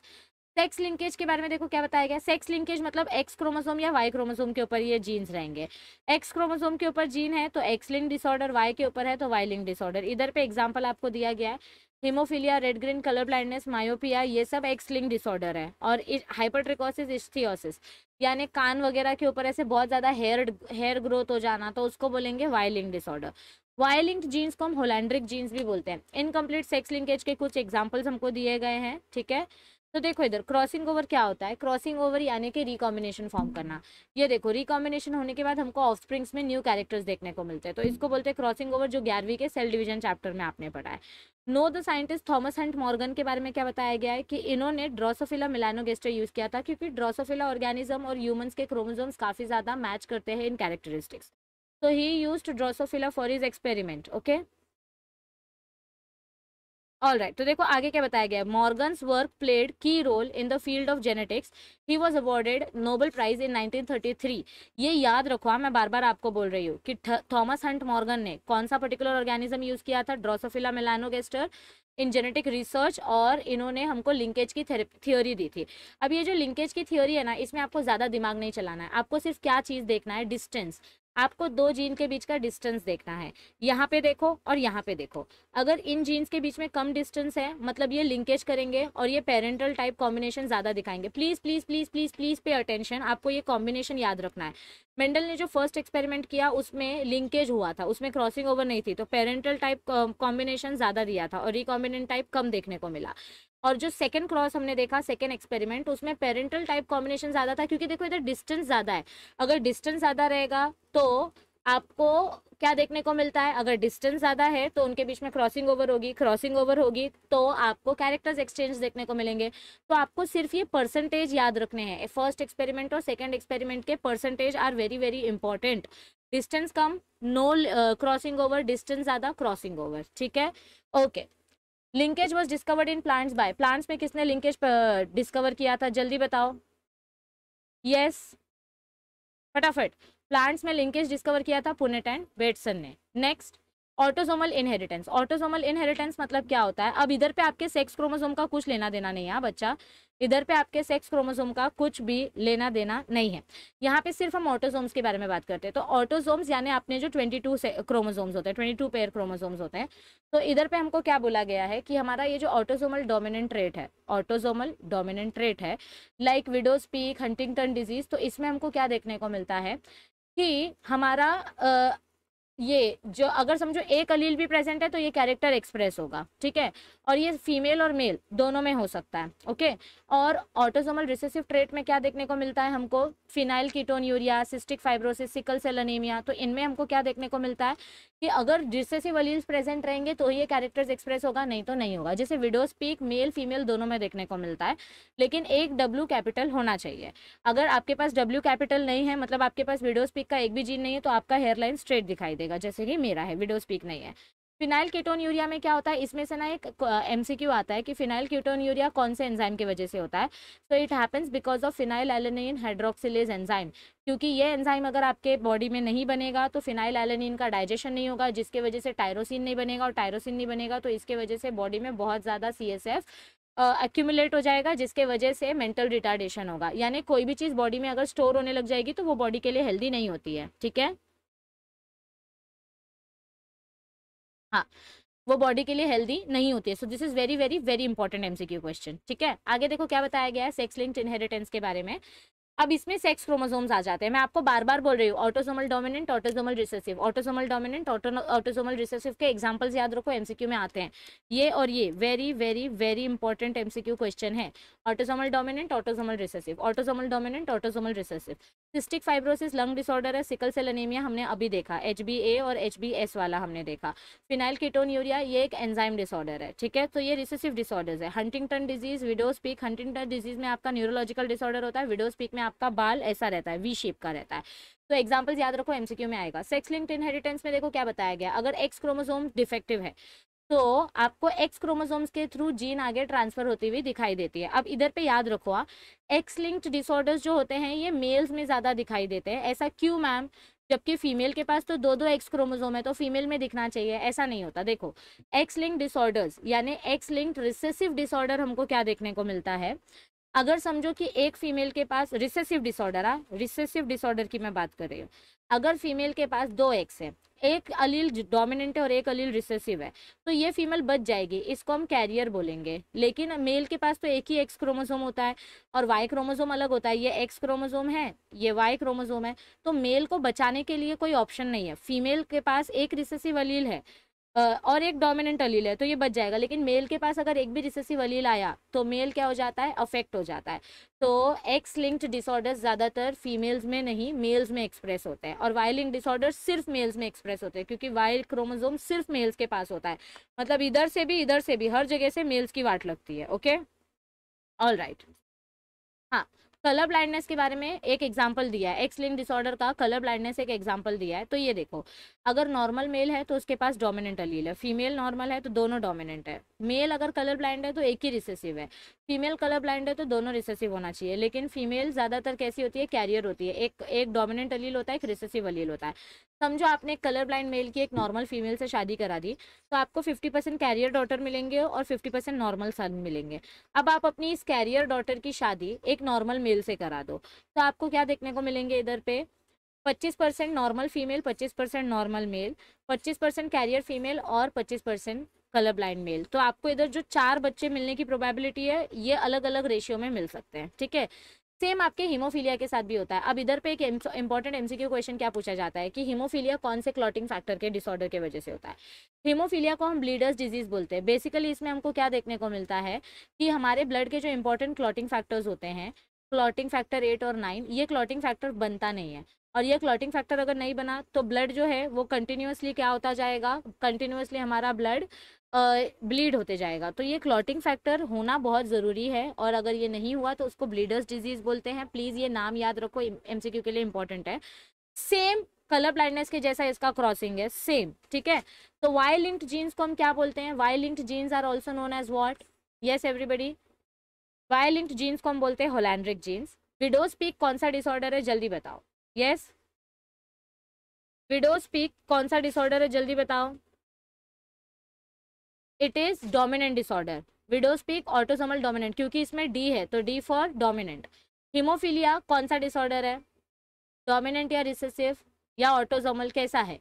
sex linkage के बारे में देखो क्या बताया गया सेक्स लिंकेज मतलब एक्स क्रोमोसोम या वाई क्रोमोसोम के ऊपर ये जीन्स रहेंगे एक्स क्रोमोसोम के ऊपर जीन है तो एक्स लिंक डिसऑर्डर वाई के ऊपर है तो वाई लिंक डिसऑर्डर इधर पे एग्जांपल आपको दिया गया है hemophilia red green colour blindness myopia ये सब एक्स लिंग डिसऑर्डर है और हाइपरट्रिकोसिस इस्थियोसिस यानी कान वगैरह के ऊपर ऐसे बहुत ज़्यादा हेयर हेयर ग्रोथ हो जाना तो उसको बोलेंगे वायलिंग डिसऑर्डर वाई जीन्स को हम होलैंड्रिक जीन्स भी बोलते हैं इनकम्प्लीट सेक्स लिंकेज के कुछ एग्जाम्पल्स हमको दिए गए हैं ठीक है तो देखो इधर क्रॉसिंग ओवर क्या होता है क्रॉसिंग ओवर यानी कि रिकॉम्बिनेशन फॉर्म करना ये देखो रिकॉम्बिनेशन होने के बाद हमको ऑफ में न्यू कैरेक्टर्स देखने को मिलते हैं तो इसको बोलते हैं क्रॉसिंग ओवर जो ग्यारहवीं के सेल डिवीजन चैप्टर में आपने पढ़ा है no the scientist Thomas Hunt Morgan के बारे में क्या बताया गया है कि इन्होंने ड्रोसोफिला मिलानोगेस्टर यूज़ किया था क्योंकि ड्रोसोफिला ऑर्गेनिज्म और ह्यूमन्स के क्रोमोजोम्स काफ़ी ज़्यादा मैच करते हैं इन कैरेक्टरिस्टिक्स तो ही use drosophila for his experiment okay all right तो देखो आगे क्या बताया गया Morgan's work played key role in the field of genetics he was awarded Nobel prize in 1933 ये याद रखो हाँ, मैं बार बार आपको बोल रही हूँ कि थॉमस हंट मॉर्गन ने कौन सा पर्टिकुलर ऑर्गेनिज्म यूज किया था drosophila melanogaster in genetic research और इन्होंने हमको लिंकेज की थियोरी दी थी अब ये जो लिंकेज की थ्योरी है ना इसमें आपको ज़्यादा दिमाग नहीं चलाना है आपको सिर्फ क्या चीज़ देखना है डिस्टेंस आपको दो जीन के बीच का डिस्टेंस देखना है यहाँ पे देखो और यहाँ पे देखो अगर इन जीन्स के बीच में कम डिस्टेंस है मतलब ये लिंकेज करेंगे और ये पेरेंटल टाइप कॉम्बिनेशन ज़्यादा दिखाएंगे please please please please please pay attention आपको ये कॉम्बिनेशन याद रखना है मेंडल ने जो फर्स्ट एक्सपेरिमेंट किया उसमें लिंकेज हुआ था उसमें क्रॉसिंग ओवर नहीं थी तो पेरेंटल टाइप कॉम्बिनेशन ज़्यादा दिया था और रिकॉम्बिनेंट टाइप कम देखने को मिला और जो सेकंड क्रॉस हमने देखा सेकंड एक्सपेरिमेंट उसमें पेरेंटल टाइप कॉम्बिनेशन ज़्यादा था क्योंकि देखो इधर डिस्टेंस ज़्यादा है अगर डिस्टेंस ज़्यादा रहेगा तो आपको क्या देखने को मिलता है अगर डिस्टेंस ज़्यादा है तो उनके बीच में क्रॉसिंग ओवर होगी क्रॉसिंग ओवर होगी तो आपको कैरेक्टर्स एक्सचेंज देखने को मिलेंगे तो आपको सिर्फ ये परसेंटेज याद रखने हैं फर्स्ट एक्सपेरिमेंट और सेकेंड एक्सपेरिमेंट के percentage are very very important distance कम नो क्रॉसिंग ओवर डिस्टेंस ज़्यादा क्रॉसिंग ओवर ठीक है okay okay. Linkage was discovered in plants by plants में किसने लिंकेज डिस्कवर किया था जल्दी बताओ यस yes. फटाफट प्लांट्स में लिंकेज डिस्कवर किया था पुनेट एंड बेटसन ने next autosomal inheritance autosomal inheritance मतलब क्या होता है अब इधर पे आपके सेक्स क्रोमोसोम का कुछ लेना देना नहीं है हाँ बच्चा इधर पे आपके सेक्स क्रोमोसोम का कुछ भी लेना देना नहीं है यहाँ पे सिर्फ हम ऑटोसोम्स के बारे में बात करते हैं तो ऑटोसोम्स यानी आपने जो 22 क्रोमोसोम्स होते हैं 22 पेयर क्रोमोसोम्स होते हैं तो इधर पे हमको क्या बोला गया है कि हमारा ये जो ऑटोसोमल डोमिनेंट रेट है ऑटोसोमल डोमिनेंट रेट है like widow's peak Huntington disease तो इसमें हमको क्या देखने को मिलता है कि हमारा ये जो अगर समझो एक अलील भी प्रेजेंट है तो ये कैरेक्टर एक्सप्रेस होगा ठीक है और ये फीमेल और मेल दोनों में हो सकता है ओके और ऑटोसोमल रिसेसिव ट्रेट में क्या देखने को मिलता है हमको phenylketonuria cystic fibrosis sickle cell तो इनमें हमको क्या देखने को मिलता है कि अगर रिसेसिव अलील्स प्रेजेंट रहेंगे तो ये कैरेक्टर्स एक्सप्रेस होगा नहीं तो नहीं होगा जैसे विडोज पीक मेल फीमेल दोनों में देखने को मिलता है लेकिन एक डब्ल्यू कैपिटल होना चाहिए अगर आपके पास डब्ल्यू कैपिटल नहीं है मतलब आपके पास विडोज पीक का एक भी जीन नहीं है तो आपका हेयरलाइन स्ट्रेट दिखाई देगा जाएगा जैसे कि मेरा है विडो स्पीक नहीं है फिनाइल कीटोन यूरिया में क्या होता है इसमें से ना एक एमसीक्यू आता है कि फिनाइल कीटोन यूरिया कौन से एंजाइम की वजह से होता है so it happens because of phenylalanine hydroxylase enzyme क्योंकि ये एंजाइम अगर आपके बॉडी में नहीं बनेगा तो फिनाइल एलेनिन का डाइजेशन नहीं होगा जिसके वजह से टायरोसिन नहीं बनेगा और टायरोसिन नहीं बनेगा तो इसके वजह से बॉडी में बहुत ज़्यादा सी एस एफ एक्यूमुलेट हो जाएगा जिसके वजह से मेंटल रिटार्डेशन होगा यानी कोई भी चीज़ बॉडी में अगर स्टोर होने लग जाएगी तो वो बॉडी के लिए हेल्दी नहीं होती है ठीक है हाँ वो बॉडी के लिए हेल्दी नहीं होती है so this is very very very important MCQ question ठीक है आगे देखो क्या बताया गया है सेक्स लिंक्ड इनहेरिटेंस के बारे में अब इसमें सेक्स क्रोमोसोम्स आ जाते हैं मैं आपको बार बार बोल रही हूँ autosomal dominant autosomal recessive autosomal dominant autosomal recessive के एग्जांपल्स याद रखो एमसीक्यू में आते हैं ये और ये very very very important MCQ question है autosomal dominant autosomal recessive autosomal dominant autosomal recessive cystic fibrosis lung disorder है सिकल सेल एनीमिया हमने अभी देखा एच और एच वाला हमने देखा फिनाइल कीटोन यूरिया ये एक एंजाइम डिसऑर्डर है ठीक है तो ये रिसेसिव डिसऑर्डर है Huntington disease widow's peak Huntington disease में आपका न्यूरोलॉजिकल डिसऑर्डर होता है विडोज पीक में में आपका बाल ऐसा रहता है वी शेप का रहता है तो एग्जाम्पल्स याद रखो एमसीक्यू में आएगा सेक्स लिंक्ड इनहेरिटेंस में देखो क्या बताया गया अगर एक्स क्रोमोसोम डिफेक्टिव है तो आपको एक्स क्रोमोसोम्स के थ्रू जीन आगे ट्रांसफर होती हुई दिखाई देती है अब इधर पे याद रखो आप एक्स लिंक्ड डिसऑर्डर्स जो होते हैं ये मेल्स में ज़्यादा दिखाई देते हैं ऐसा क्यों मैम जबकि फीमेल के पास तो दो दो एक्स क्रोमोजोम है तो फीमेल में दिखना चाहिए ऐसा नहीं होता देखो एक्स लिंक डिसऑर्डर्स यानी एक्स लिंक्ड रिसेसिव डिसऑर्डर हमको क्या देखने को मिलता है अगर समझो कि एक फीमेल के पास रिसेसिव डिसऑर्डर आ रिसेसिव डिसऑर्डर की मैं बात कर रही हूँ अगर फीमेल के पास दो एक्स है एक अलील डोमिनेंट है और एक अलील रिसेसिव है तो ये फीमेल बच जाएगी इसको हम कैरियर बोलेंगे लेकिन मेल के पास तो एक ही एक्स क्रोमोजोम होता है और वाई क्रोमोजोम अलग होता है ये एक्स क्रोमोजोम है ये वाई क्रोमोजोम है तो मेल को बचाने के लिए कोई ऑप्शन नहीं है फीमेल के पास एक रिसेसिव अलील है और एक डोमिनेंट अलील है तो ये बच जाएगा लेकिन मेल के पास अगर एक भी रिसेसिव अलील आया तो मेल क्या हो जाता है अफेक्ट हो जाता है तो एक्स लिंक्ड डिसऑर्डर्स ज़्यादातर फीमेल्स में नहीं मेल्स में एक्सप्रेस होते हैं और वाई लिंक डिसऑर्डर सिर्फ मेल्स में एक्सप्रेस होते हैं क्योंकि वाई क्रोमोजोम सिर्फ मेल्स के पास होता है मतलब इधर से भी इधर से भी हर जगह से मेल्स की वाट लगती है ओके ऑल राइट हाँ कलर ब्लाइंडनेस के बारे में एक एग्जाम्पल दिया है एक्स लिंग डिसऑर्डर का कलर ब्लाइंडनेस एक एग्जाम्पल दिया है तो ये देखो अगर नॉर्मल मेल है तो उसके पास डोमिनेंट अलील है फीमेल नॉर्मल है तो दोनों डोमिनेंट है मेल अगर कलर ब्लाइंड है तो एक ही रिसेसिव है फीमेल कलर ब्लाइंड है तो दोनों रिसेसिव होना चाहिए लेकिन फीमेल ज़्यादातर कैसी होती है कैरियर होती है एक एक डोमिनेंट अलील होता है एक रिसेसिव अलील होता है समझो आपने एक कलर ब्लाइंड मेल की एक नॉर्मल फीमेल से शादी करा दी तो आपको 50 परसेंट कैरियर डॉटर मिलेंगे और 50 परसेंट नॉर्मल सन मिलेंगे अब आप अपनी इस कैरियर डॉटर की शादी एक नॉर्मल मेल से करा दो तो आपको क्या देखने को मिलेंगे इधर पे पच्चीस परसेंट नॉर्मल फीमेल पच्चीस परसेंट नॉर्मल मेल पच्चीस परसेंट कैरियर फीमेल और पच्चीस परसेंट कलर ब्लाइंड मेल तो आपको इधर जो चार बच्चे मिलने की प्रोबेबिलिटी है ये अलग अलग रेशियो में मिल सकते हैं ठीक है सेम आपके हीमोफीलिया के साथ भी होता है अब इधर पे एक इंपॉर्टेंट एमसीक्यू क्वेश्चन क्या पूछा जाता है कि हीमोफीलिया कौन से क्लॉटिंग फैक्टर के डिसऑर्डर के वजह से होता है हीमोफीलिया को हम ब्लीडर्स डिजीज बोलते हैं बेसिकली इसमें हमको क्या देखने को मिलता है कि हमारे ब्लड के जो इंपॉर्टेंट क्लॉटिंग फैक्टर्स होते हैं क्लॉटिंग फैक्टर एट और नाइन ये क्लॉटिंग फैक्टर बनता नहीं है और ये क्लॉटिंग फैक्टर अगर नहीं बना तो ब्लड जो है वो कंटिन्यूसली क्या होता जाएगा कंटिन्यूसली हमारा ब्लड ब्लीड होते जाएगा तो ये क्लॉटिंग फैक्टर होना बहुत ज़रूरी है और अगर ये नहीं हुआ तो उसको ब्लीडर्स डिजीज़ बोलते हैं प्लीज़ ये नाम याद रखो एम के लिए इंपॉर्टेंट है सेम कलर ब्लाइंडनेस के जैसा इसका क्रॉसिंग है सेम ठीक है तो वाई लिंक्ड जीन्स को हम क्या बोलते हैं Y linked genes are also known as what yes everybody Y linked genes को हम बोलते हैं होलैंड्रिक जीन्स विडोज पीक कौन सा डिसऑर्डर है जल्दी बताओ यस विडोज पीक कौन सा डिसऑर्डर है जल्दी बताओ it is dominant disorder widow's peak autosomal dominant क्योंकि इसमें डी है तो डी फॉर डोमिनेंट हीमोफीलिया कौन सा डिसऑर्डर है डोमिनेंट या रिसेसिव या ऑटोसोमल कैसा है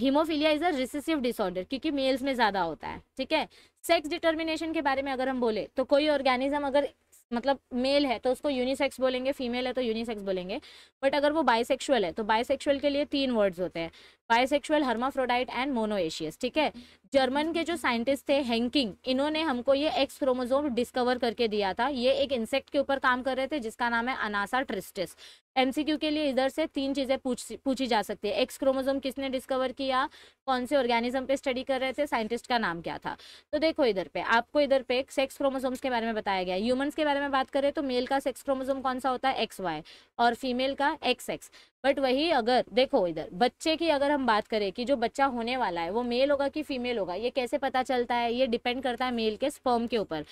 hemophilia is a recessive disorder क्योंकि मेल्स में ज़्यादा होता है ठीक है सेक्स डिटर्मिनेशन के बारे में अगर हम बोले तो कोई ऑर्गेनिज्म अगर मतलब मेल है तो उसको यूनिसेक्स बोलेंगे फीमेल है तो यूनिसेक्स बोलेंगे बट अगर वो बाइसेक्सुअल है तो बाइसेक्सुअल के लिए तीन वर्ड्स होते हैं बाइसेक्सुअल हर्माफ्रोडाइट एंड मोनोएशियस ठीक है जर्मन के जो साइंटिस्ट थे हैंकिंग इन्होंने हमको ये एक्स क्रोमोजोम डिस्कवर करके दिया था ये एक इंसेक्ट के ऊपर काम कर रहे थे जिसका नाम है अनासा ट्रिस्टिस एमसीक्यू के लिए इधर से तीन चीज़ें पूछ पूछी जा सकती है एक्स क्रोमोजोम किसने डिस्कवर किया कौन से ऑर्गेनिज्म पे स्टडी कर रहे थे साइंटिस्ट का नाम क्या था तो देखो इधर पे आपको इधर पे सेक्स क्रोमोजोम्स के बारे में बताया गया ह्यूमंस के बारे में बात करें तो मेल का सेक्स क्रोमोजोम कौन सा होता है एक्स वाई और फीमेल का एक्स एक्स बट वही अगर देखो इधर बच्चे की अगर हम बात करें कि जो बच्चा होने वाला है वो मेल होगा कि फीमेल होगा ये कैसे पता चलता है ये डिपेंड करता है मेल के स्पर्म के ऊपर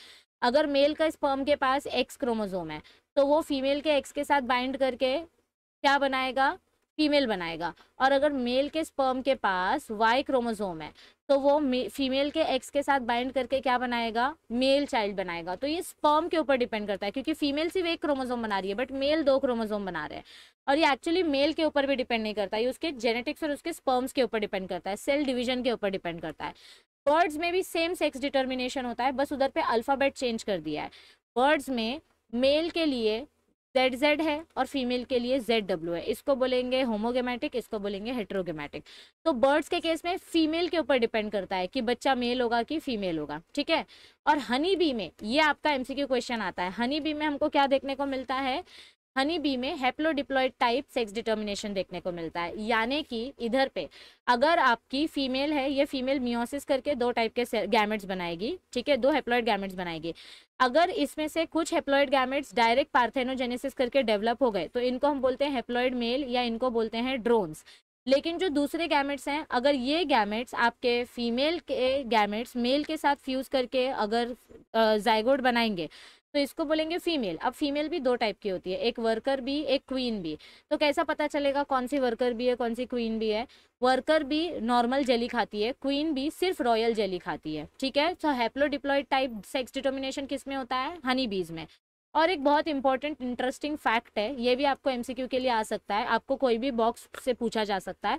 अगर मेल का स्पर्म के पास एक्स क्रोमोजोम है तो वो फीमेल के एक्स के साथ बाइंड करके क्या बनाएगा फीमेल बनाएगा और अगर मेल के स्पर्म के पास वाई क्रोमोजोम है तो वो फीमेल के एक्स के साथ बाइंड करके क्या बनाएगा मेल चाइल्ड बनाएगा तो ये स्पर्म के ऊपर डिपेंड करता है क्योंकि फीमेल सिर्फ एक क्रोमोजोम बना रही है बट मेल दो क्रोमोजोम बना रहे हैं और ये एक्चुअली मेल के ऊपर भी डिपेंड नहीं करता ये उसके जेनेटिक्स और उसके स्पर्म्स के ऊपर डिपेंड करता है सेल डिवीजन के ऊपर डिपेंड करता है बर्ड्स में भी सेम सेक्स डिटर्मिनेशन होता है बस उधर पे अल्फ़ाबेट चेंज कर दिया है बर्ड्स में मेल के लिए जेड जेड है और फीमेल के लिए जेड डब्ल्यू है इसको बोलेंगे होमोगेमेटिक इसको बोलेंगे हेट्रोगेमेटिक तो बर्ड्स के केस में फीमेल के ऊपर डिपेंड करता है कि बच्चा मेल होगा कि फीमेल होगा ठीक है और हनी बी में ये आपका एमसीक्यू क्वेश्चन आता है हनी बी में हमको क्या देखने को मिलता है हनी बी में हैप्लोडिप्लॉयड टाइप सेक्स डिटर्मिनेशन देखने को मिलता है यानी कि इधर पे अगर आपकी फीमेल है ये फीमेल मियोसिस करके दो टाइप के गैमेट्स बनाएगी ठीक है दो हेप्लॉइड गैमेट्स बनाएगी अगर इसमें से कुछ हेप्लॉइड गैमेट्स डायरेक्ट पार्थेनोजेनेसिस करके डेवलप हो गए तो इनको हम बोलते हैं हेप्लॉयड मेल या इनको बोलते हैं ड्रोन्स लेकिन जो दूसरे गैमेट्स हैं अगर ये गैमेट्स आपके फीमेल के गैमेट्स मेल के साथ फ्यूज़ करके अगर जायगोड बनाएंगे तो इसको बोलेंगे फीमेल अब फीमेल भी दो टाइप की होती है एक वर्कर भी एक क्वीन भी तो कैसा पता चलेगा कौन सी वर्कर भी है कौन सी क्वीन भी है वर्कर भी नॉर्मल जेली खाती है क्वीन भी सिर्फ रॉयल जेली खाती है ठीक है so diploid type sex determination किस में होता है हनी बीज में और एक बहुत इंपॉर्टेंट इंटरेस्टिंग फैक्ट है ये भी आपको एमसीक्यू के लिए आ सकता है आपको कोई भी बॉक्स से पूछा जा सकता है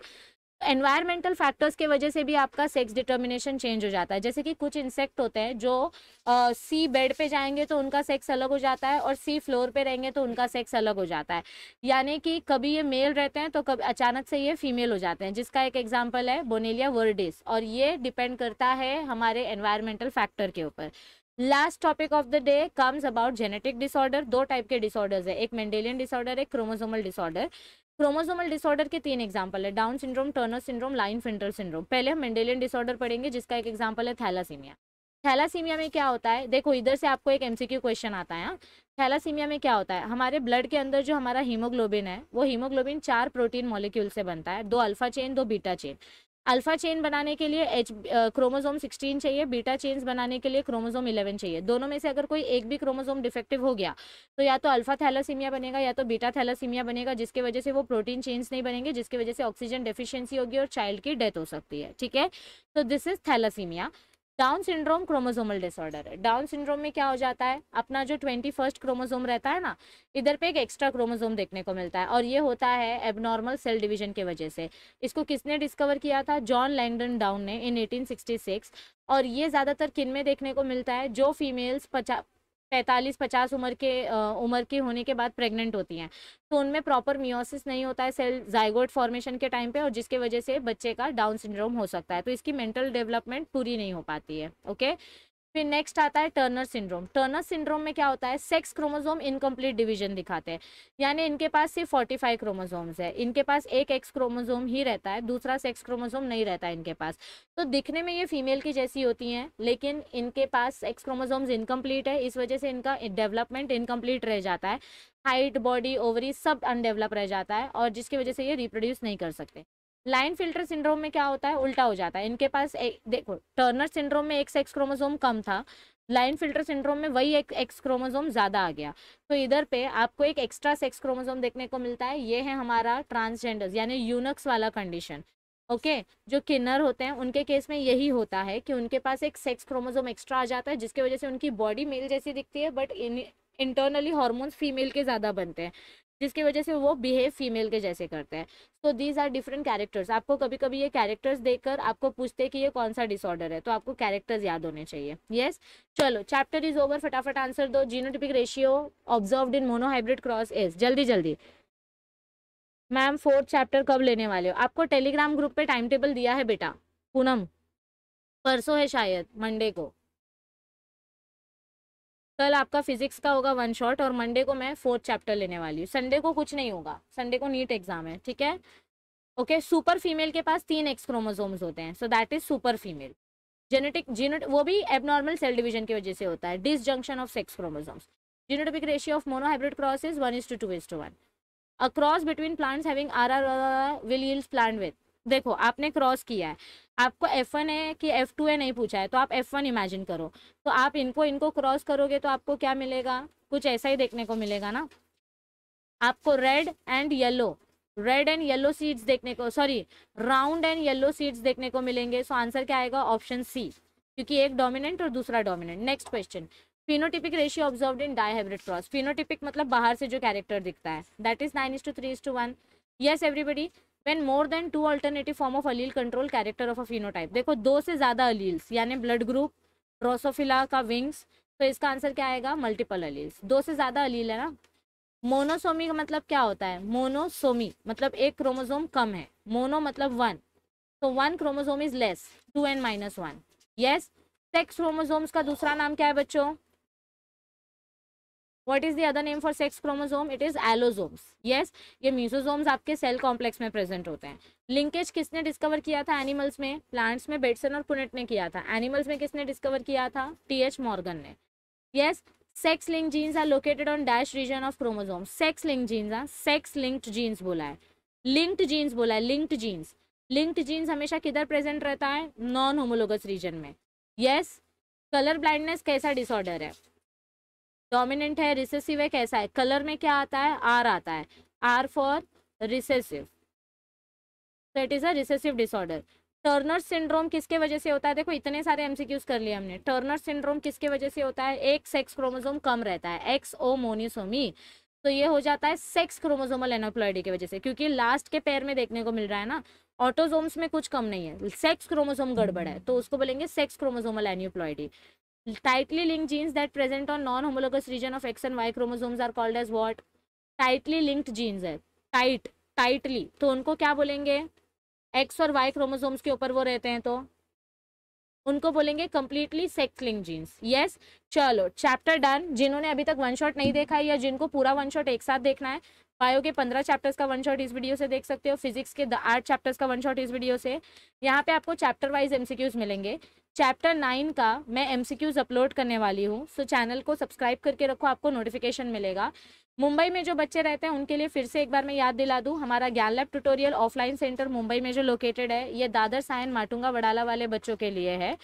एनवायरमेंटल फैक्टर्स के वजह से भी आपका सेक्स डिटर्मिनेशन चेंज हो जाता है जैसे कि कुछ इंसेक्ट होते हैं जो सी uh, बेड पे जाएंगे तो उनका सेक्स अलग हो जाता है और सी फ्लोर पे रहेंगे तो उनका सेक्स अलग हो जाता है यानी कि कभी ये मेल रहते हैं तो कभी अचानक से ये फीमेल हो जाते हैं जिसका एक एग्जाम्पल है बोनेलिया वर्डिस और ये डिपेंड करता है हमारे एनवायरमेंटल फैक्टर के ऊपर last topic of the day comes about genetic disorder दो टाइप के डिसऑर्डर्स है एक मेंडेलियन डिसऑर्डर एक क्रोमोसोमल डिसऑर्डर क्रोमोसोमल डिसऑर्डर के तीन एग्जाम्पल है Down syndrome Turner syndrome Klinefelter syndrome पहले हम मेंडेलियन डिसऑर्डर पढ़ेंगे जिसका एक एग्जाम्पल है थैलासीमिया थैलासीमिया में क्या होता है देखो इधर से आपको एक एमसीक्यू क्वेश्चन आता है थैलासीमिया हाँ। में क्या होता है हमारे ब्लड के अंदर जो हमारा हीमोग्लोबिन है वो हीमोग्लोबिन चार प्रोटीन मॉलिक्यूल से बनता है दो अल्फा चेन दो बीटा चेन अल्फा चेन बनाने के लिए एच क्रोमोजोम 16 चाहिए बीटा चेन्स बनाने के लिए क्रोमोजोम 11 चाहिए दोनों में से अगर कोई एक भी क्रोमोजोम डिफेक्टिव हो गया तो या तो अल्फा थैलासीमिया बनेगा या तो बीटा थैलासीमिया बनेगा जिसकी वजह से वो प्रोटीन चेन्स नहीं बनेंगे जिसकी वजह से ऑक्सीजन डिफिशियंसी होगी और चाइल्ड की डेथ हो सकती है ठीक है तो this is thalassaemia Down syndrome chromosomal disorder है डाउन सिंड्रोम में क्या हो जाता है अपना जो ट्वेंटी फर्स्ट क्रोमोजोम रहता है ना इधर पे एक एक्स्ट्रा क्रोमोजोम देखने को मिलता है और ये होता है एबनॉर्मल सेल डिवीजन की वजह से इसको किसने डिस्कवर किया था जॉन लैंगडन डाउन ने इन 1866 और ये ज़्यादातर किन में देखने को मिलता है जो फीमेल्स पैंतालीस पचास उम्र के उम्र के होने के बाद प्रेग्नेंट होती हैं तो उनमें प्रॉपर मियोसिस नहीं होता है सेल जाइगोड फॉर्मेशन के टाइम पे और जिसके वजह से बच्चे का डाउन सिंड्रोम हो सकता है तो इसकी मेंटल डेवलपमेंट पूरी नहीं हो पाती है ओके फिर नेक्स्ट आता है टर्नर सिंड्रोम टर्नर सिंड्रोम में क्या होता है सेक्स क्रोमोजोम इनकम्प्लीट डिवीजन दिखाते हैं यानी इनके पास सिर्फ फोर्टी फाइव क्रोमोजोम्स है इनके पास एक एक्स क्रोमोजोम ही रहता है दूसरा सेक्स क्रोमोजोम नहीं रहता है इनके पास तो दिखने में ये फीमेल की जैसी होती हैं लेकिन इनके पास एक्स क्रोमोजोम्स इनकम्प्लीट है इस वजह से इनका डेवलपमेंट इनकम्प्लीट रह जाता है हाइट बॉडी ओवरी सब अनडेवलप रह जाता है और जिसकी वजह से ये रिप्रोड्यूस नहीं कर सकते लाइन फिल्टर सिंड्रोम में क्या होता है उल्टा हो जाता है इनके पास एक, देखो टर्नर सिंड्रोम में एक सेक्स क्रोमोजोम कम था लाइन फिल्टर सिंड्रोम में वही एक एक्स क्रोमोजोम ज़्यादा आ गया तो इधर पे आपको एक एक्स्ट्रा सेक्स क्रोमोजोम देखने को मिलता है ये है हमारा ट्रांसजेंडर्स यानी यूनक्स वाला कंडीशन ओके okay, जो किन्नर होते हैं उनके केस में यही होता है कि उनके पास एक सेक्स क्रोमोजोम एक्स्ट्रा आ जाता है जिसकी वजह से उनकी बॉडी मेल जैसी दिखती है but in internally hormones female के ज़्यादा बनते हैं जिसकी वजह से वो बिहेव फीमेल के जैसे करते हैं so these are different characters आपको कभी कभी ये कैरेक्टर्स देखकर आपको पूछते हैं कि ये कौन सा डिसऑर्डर है तो आपको कैरेक्टर्स याद होने चाहिए यस yes? चलो चैप्टर इज ओवर फटाफट आंसर दो genotypic ratio observe in monohybrid cross is जल्दी जल्दी मैम फोर्थ चैप्टर कब लेने वाले हो आपको टेलीग्राम ग्रुप पे टाइम टेबल दिया है बेटा पूनम परसों है शायद मंडे को कल आपका फिजिक्स का होगा वन शॉट और मंडे को मैं फोर्थ चैप्टर लेने वाली हूँ संडे को कुछ नहीं होगा संडे को नीट एग्जाम है ठीक है ओके सुपर फीमेल के पास तीन एक्स क्रोमोजोम्स होते हैं so that is super female genetic genotype वो भी एबनॉर्मल सेल डिवीजन की वजह से होता है disjunction of sex chromosomes genotypic ratio of monohybrid cross is one is to two is to one a cross between plants having R R will use plant with देखो आपने क्रॉस किया है आपको एफ वन है कि एफ टू है नहीं पूछा है तो आप एफ वन इमेजिन करो तो आप इनको इनको क्रॉस करोगे तो आपको क्या मिलेगा कुछ ऐसा ही देखने को मिलेगा ना आपको red and yellow red and yellow seeds देखने को sorry round and yellow seeds देखने को मिलेंगे सो आंसर क्या आएगा ऑप्शन सी क्योंकि एक डोमिनेंट और दूसरा dominant next question phenotypic ratio observe in dihybrid cross phenotypic मतलब बाहर से जो कैरेक्टर दिखता है that is nine is to three is to one yes everybody when more than two alternative form of allele control character of a phenotype देखो दो से ज़्यादा अलील्स यानी ब्लड ग्रुप रोसोफिला का विंग्स तो इसका आंसर क्या आएगा मल्टीपल अलील्स दो से ज़्यादा अलील है ना मोनोसोमी का मतलब क्या होता है मोनोसोमी मतलब एक क्रोमोजोम कम है मोनो मतलब वन तो one chromosome is less two N minus one yes sex chromosomes का दूसरा नाम क्या है बच्चों what is the other name for sex chromosome it is allosomes yes ये म्यूजोजोम्स आपके सेल कॉम्प्लेक्स में प्रेजेंट होते हैं लिंकेज किसने डिस्कवर किया था एनिमल्स में प्लांट्स में बेटसन और पुनेट ने किया था एनिमल्स में किसने डिस्कवर किया था टी एच मॉर्गन ने yes sex link genes are located on dash region of chromosome sex link genes are sex linked genes बोला है लिंक्ड जीन्स बोला है लिंक्ड जीन्स लिंक्ड जीन्स हमेशा किधर प्रेजेंट रहता है नॉन होमोलोगस रीजन में यस कलर ब्लाइंडनेस कैसा डिसऑर्डर है डोमिनेंट है रिसेसिव है कैसा है कलर में क्या आता है आर आता है R for recessive it is a recessive disorder Turner syndrome किसके वजह से होता है देखो इतने सारे एमसीक्यूज कर लिए हमने टर्नर सिंड्रोम किसके वजह से होता है एक सेक्स क्रोमोजोम कम रहता है एक्स ओ मोनिसोमी तो ये हो जाता है सेक्स क्रोमोजोमल एनोप्लॉयडी की वजह से क्योंकि लास्ट के पैर में देखने को मिल रहा है ना ऑटोजोम्स में कुछ कम नहीं है सेक्स क्रोमोजोम गड़बड़ है तो उसको बोलेंगे sex chromosomal aneuploidy tightly linked genes that present on non homologous region of x and y chromosomes are called as what tightly linked genes है tight tightly to unko kya bolenge x aur y chromosomes ke upar wo rehte hain to उनको बोलेंगे completely sex link genes yes चलो चैप्टर डन जिन्होंने अभी तक वन शॉट नहीं देखा है या जिनको पूरा वन शॉट एक साथ देखना है बायो के पंद्रह चैप्टर्स का वन शॉट इस वीडियो से देख सकते हो फिजिक्स के आठ चैप्टर्स का वन शॉट इस वीडियो से यहाँ पे आपको चैप्टर वाइज एमसीक्यूज मिलेंगे चैप्टर नाइन का मैं एमसीक्यूज अपलोड करने वाली हूँ सो चैनल को सब्सक्राइब करके रखो आपको नोटिफिकेशन मिलेगा मुंबई में जो बच्चे रहते हैं उनके लिए फिर से एक बार मैं याद दिला दूँ हमारा Gyan lab tutorial offline centre Mumbai में जो लोकेटेड है ये दादर सायन माटुंगा वडाला वाले बच्चों के लिए है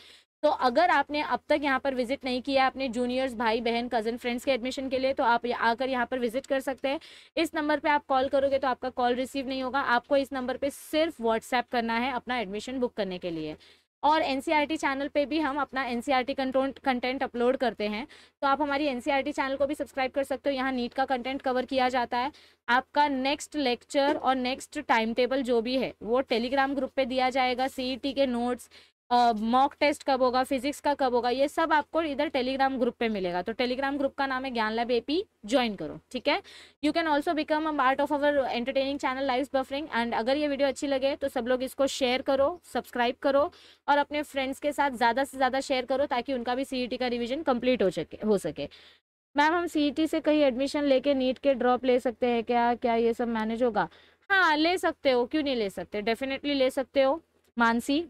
तो अगर आपने अब तक यहाँ पर विजिट नहीं किया अपने जूनियर्स भाई बहन कज़न फ्रेंड्स के एडमिशन के लिए तो आप आकर यहाँ पर विजिट कर सकते हैं इस नंबर पे आप कॉल करोगे तो आपका कॉल रिसीव नहीं होगा आपको इस नंबर पे सिर्फ व्हाट्सएप करना है अपना एडमिशन बुक करने के लिए और एन चैनल e पे भी हम अपना एन कंटेंट अपलोड करते हैं तो आप हमारी एन चैनल e को भी सब्सक्राइब कर सकते हो यहाँ नीट का कंटेंट कवर किया जाता है आपका नेक्स्ट लेक्चर और नेक्स्ट टाइम टेबल जो भी है वो टेलीग्राम ग्रुप पे दिया जाएगा सी e के नोट्स मॉक टेस्ट कब होगा फिजिक्स का कब होगा ये सब आपको इधर टेलीग्राम ग्रुप पे मिलेगा तो टेलीग्राम ग्रुप का नाम है ज्ञान लैब एपी ज्वाइन करो ठीक है you can also become a part of our entertaining channel live buffering and अगर ये वीडियो अच्छी लगे तो सब लोग इसको शेयर करो सब्सक्राइब करो और अपने फ्रेंड्स के साथ ज़्यादा से ज़्यादा शेयर करो ताकि उनका भी सी e का रिविजन कम्प्लीट हो सके हो सके मैम हम सी e से कहीं एडमिशन लेके नीट के ड्रॉप ले सकते हैं क्या क्या ये सब मैनेज होगा हाँ ले सकते हो क्यों नहीं ले सकते डेफिनेटली ले सकते हो मानसी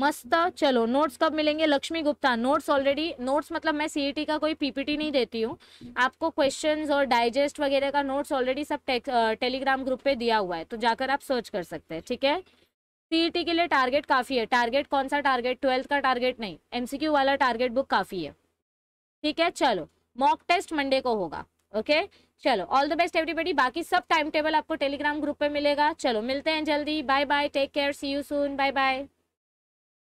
मस्त चलो नोट्स कब मिलेंगे Lakshmi Gupta notes already notes मतलब मैं सीईटी e का कोई पीपीटी नहीं देती हूँ आपको क्वेश्चंस और डाइजेस्ट वगैरह का नोट्स ऑलरेडी सब टेलीग्राम ग्रुप पे दिया हुआ है तो जाकर आप सर्च कर सकते हैं ठीक है सीईटी e के लिए टारगेट काफ़ी है टारगेट कौन सा टारगेट ट्वेल्थ का टारगेट नहीं एमसीक्यू वाला टारगेट बुक काफ़ी है ठीक है चलो मॉक टेस्ट मंडे को होगा ओके चलो ऑल द बेस्ट एवरीबडी बाकी सब टाइम टेबल आपको टेलीग्राम ग्रुप पे मिलेगा चलो मिलते हैं जल्दी bye bye take care see you soon bye bye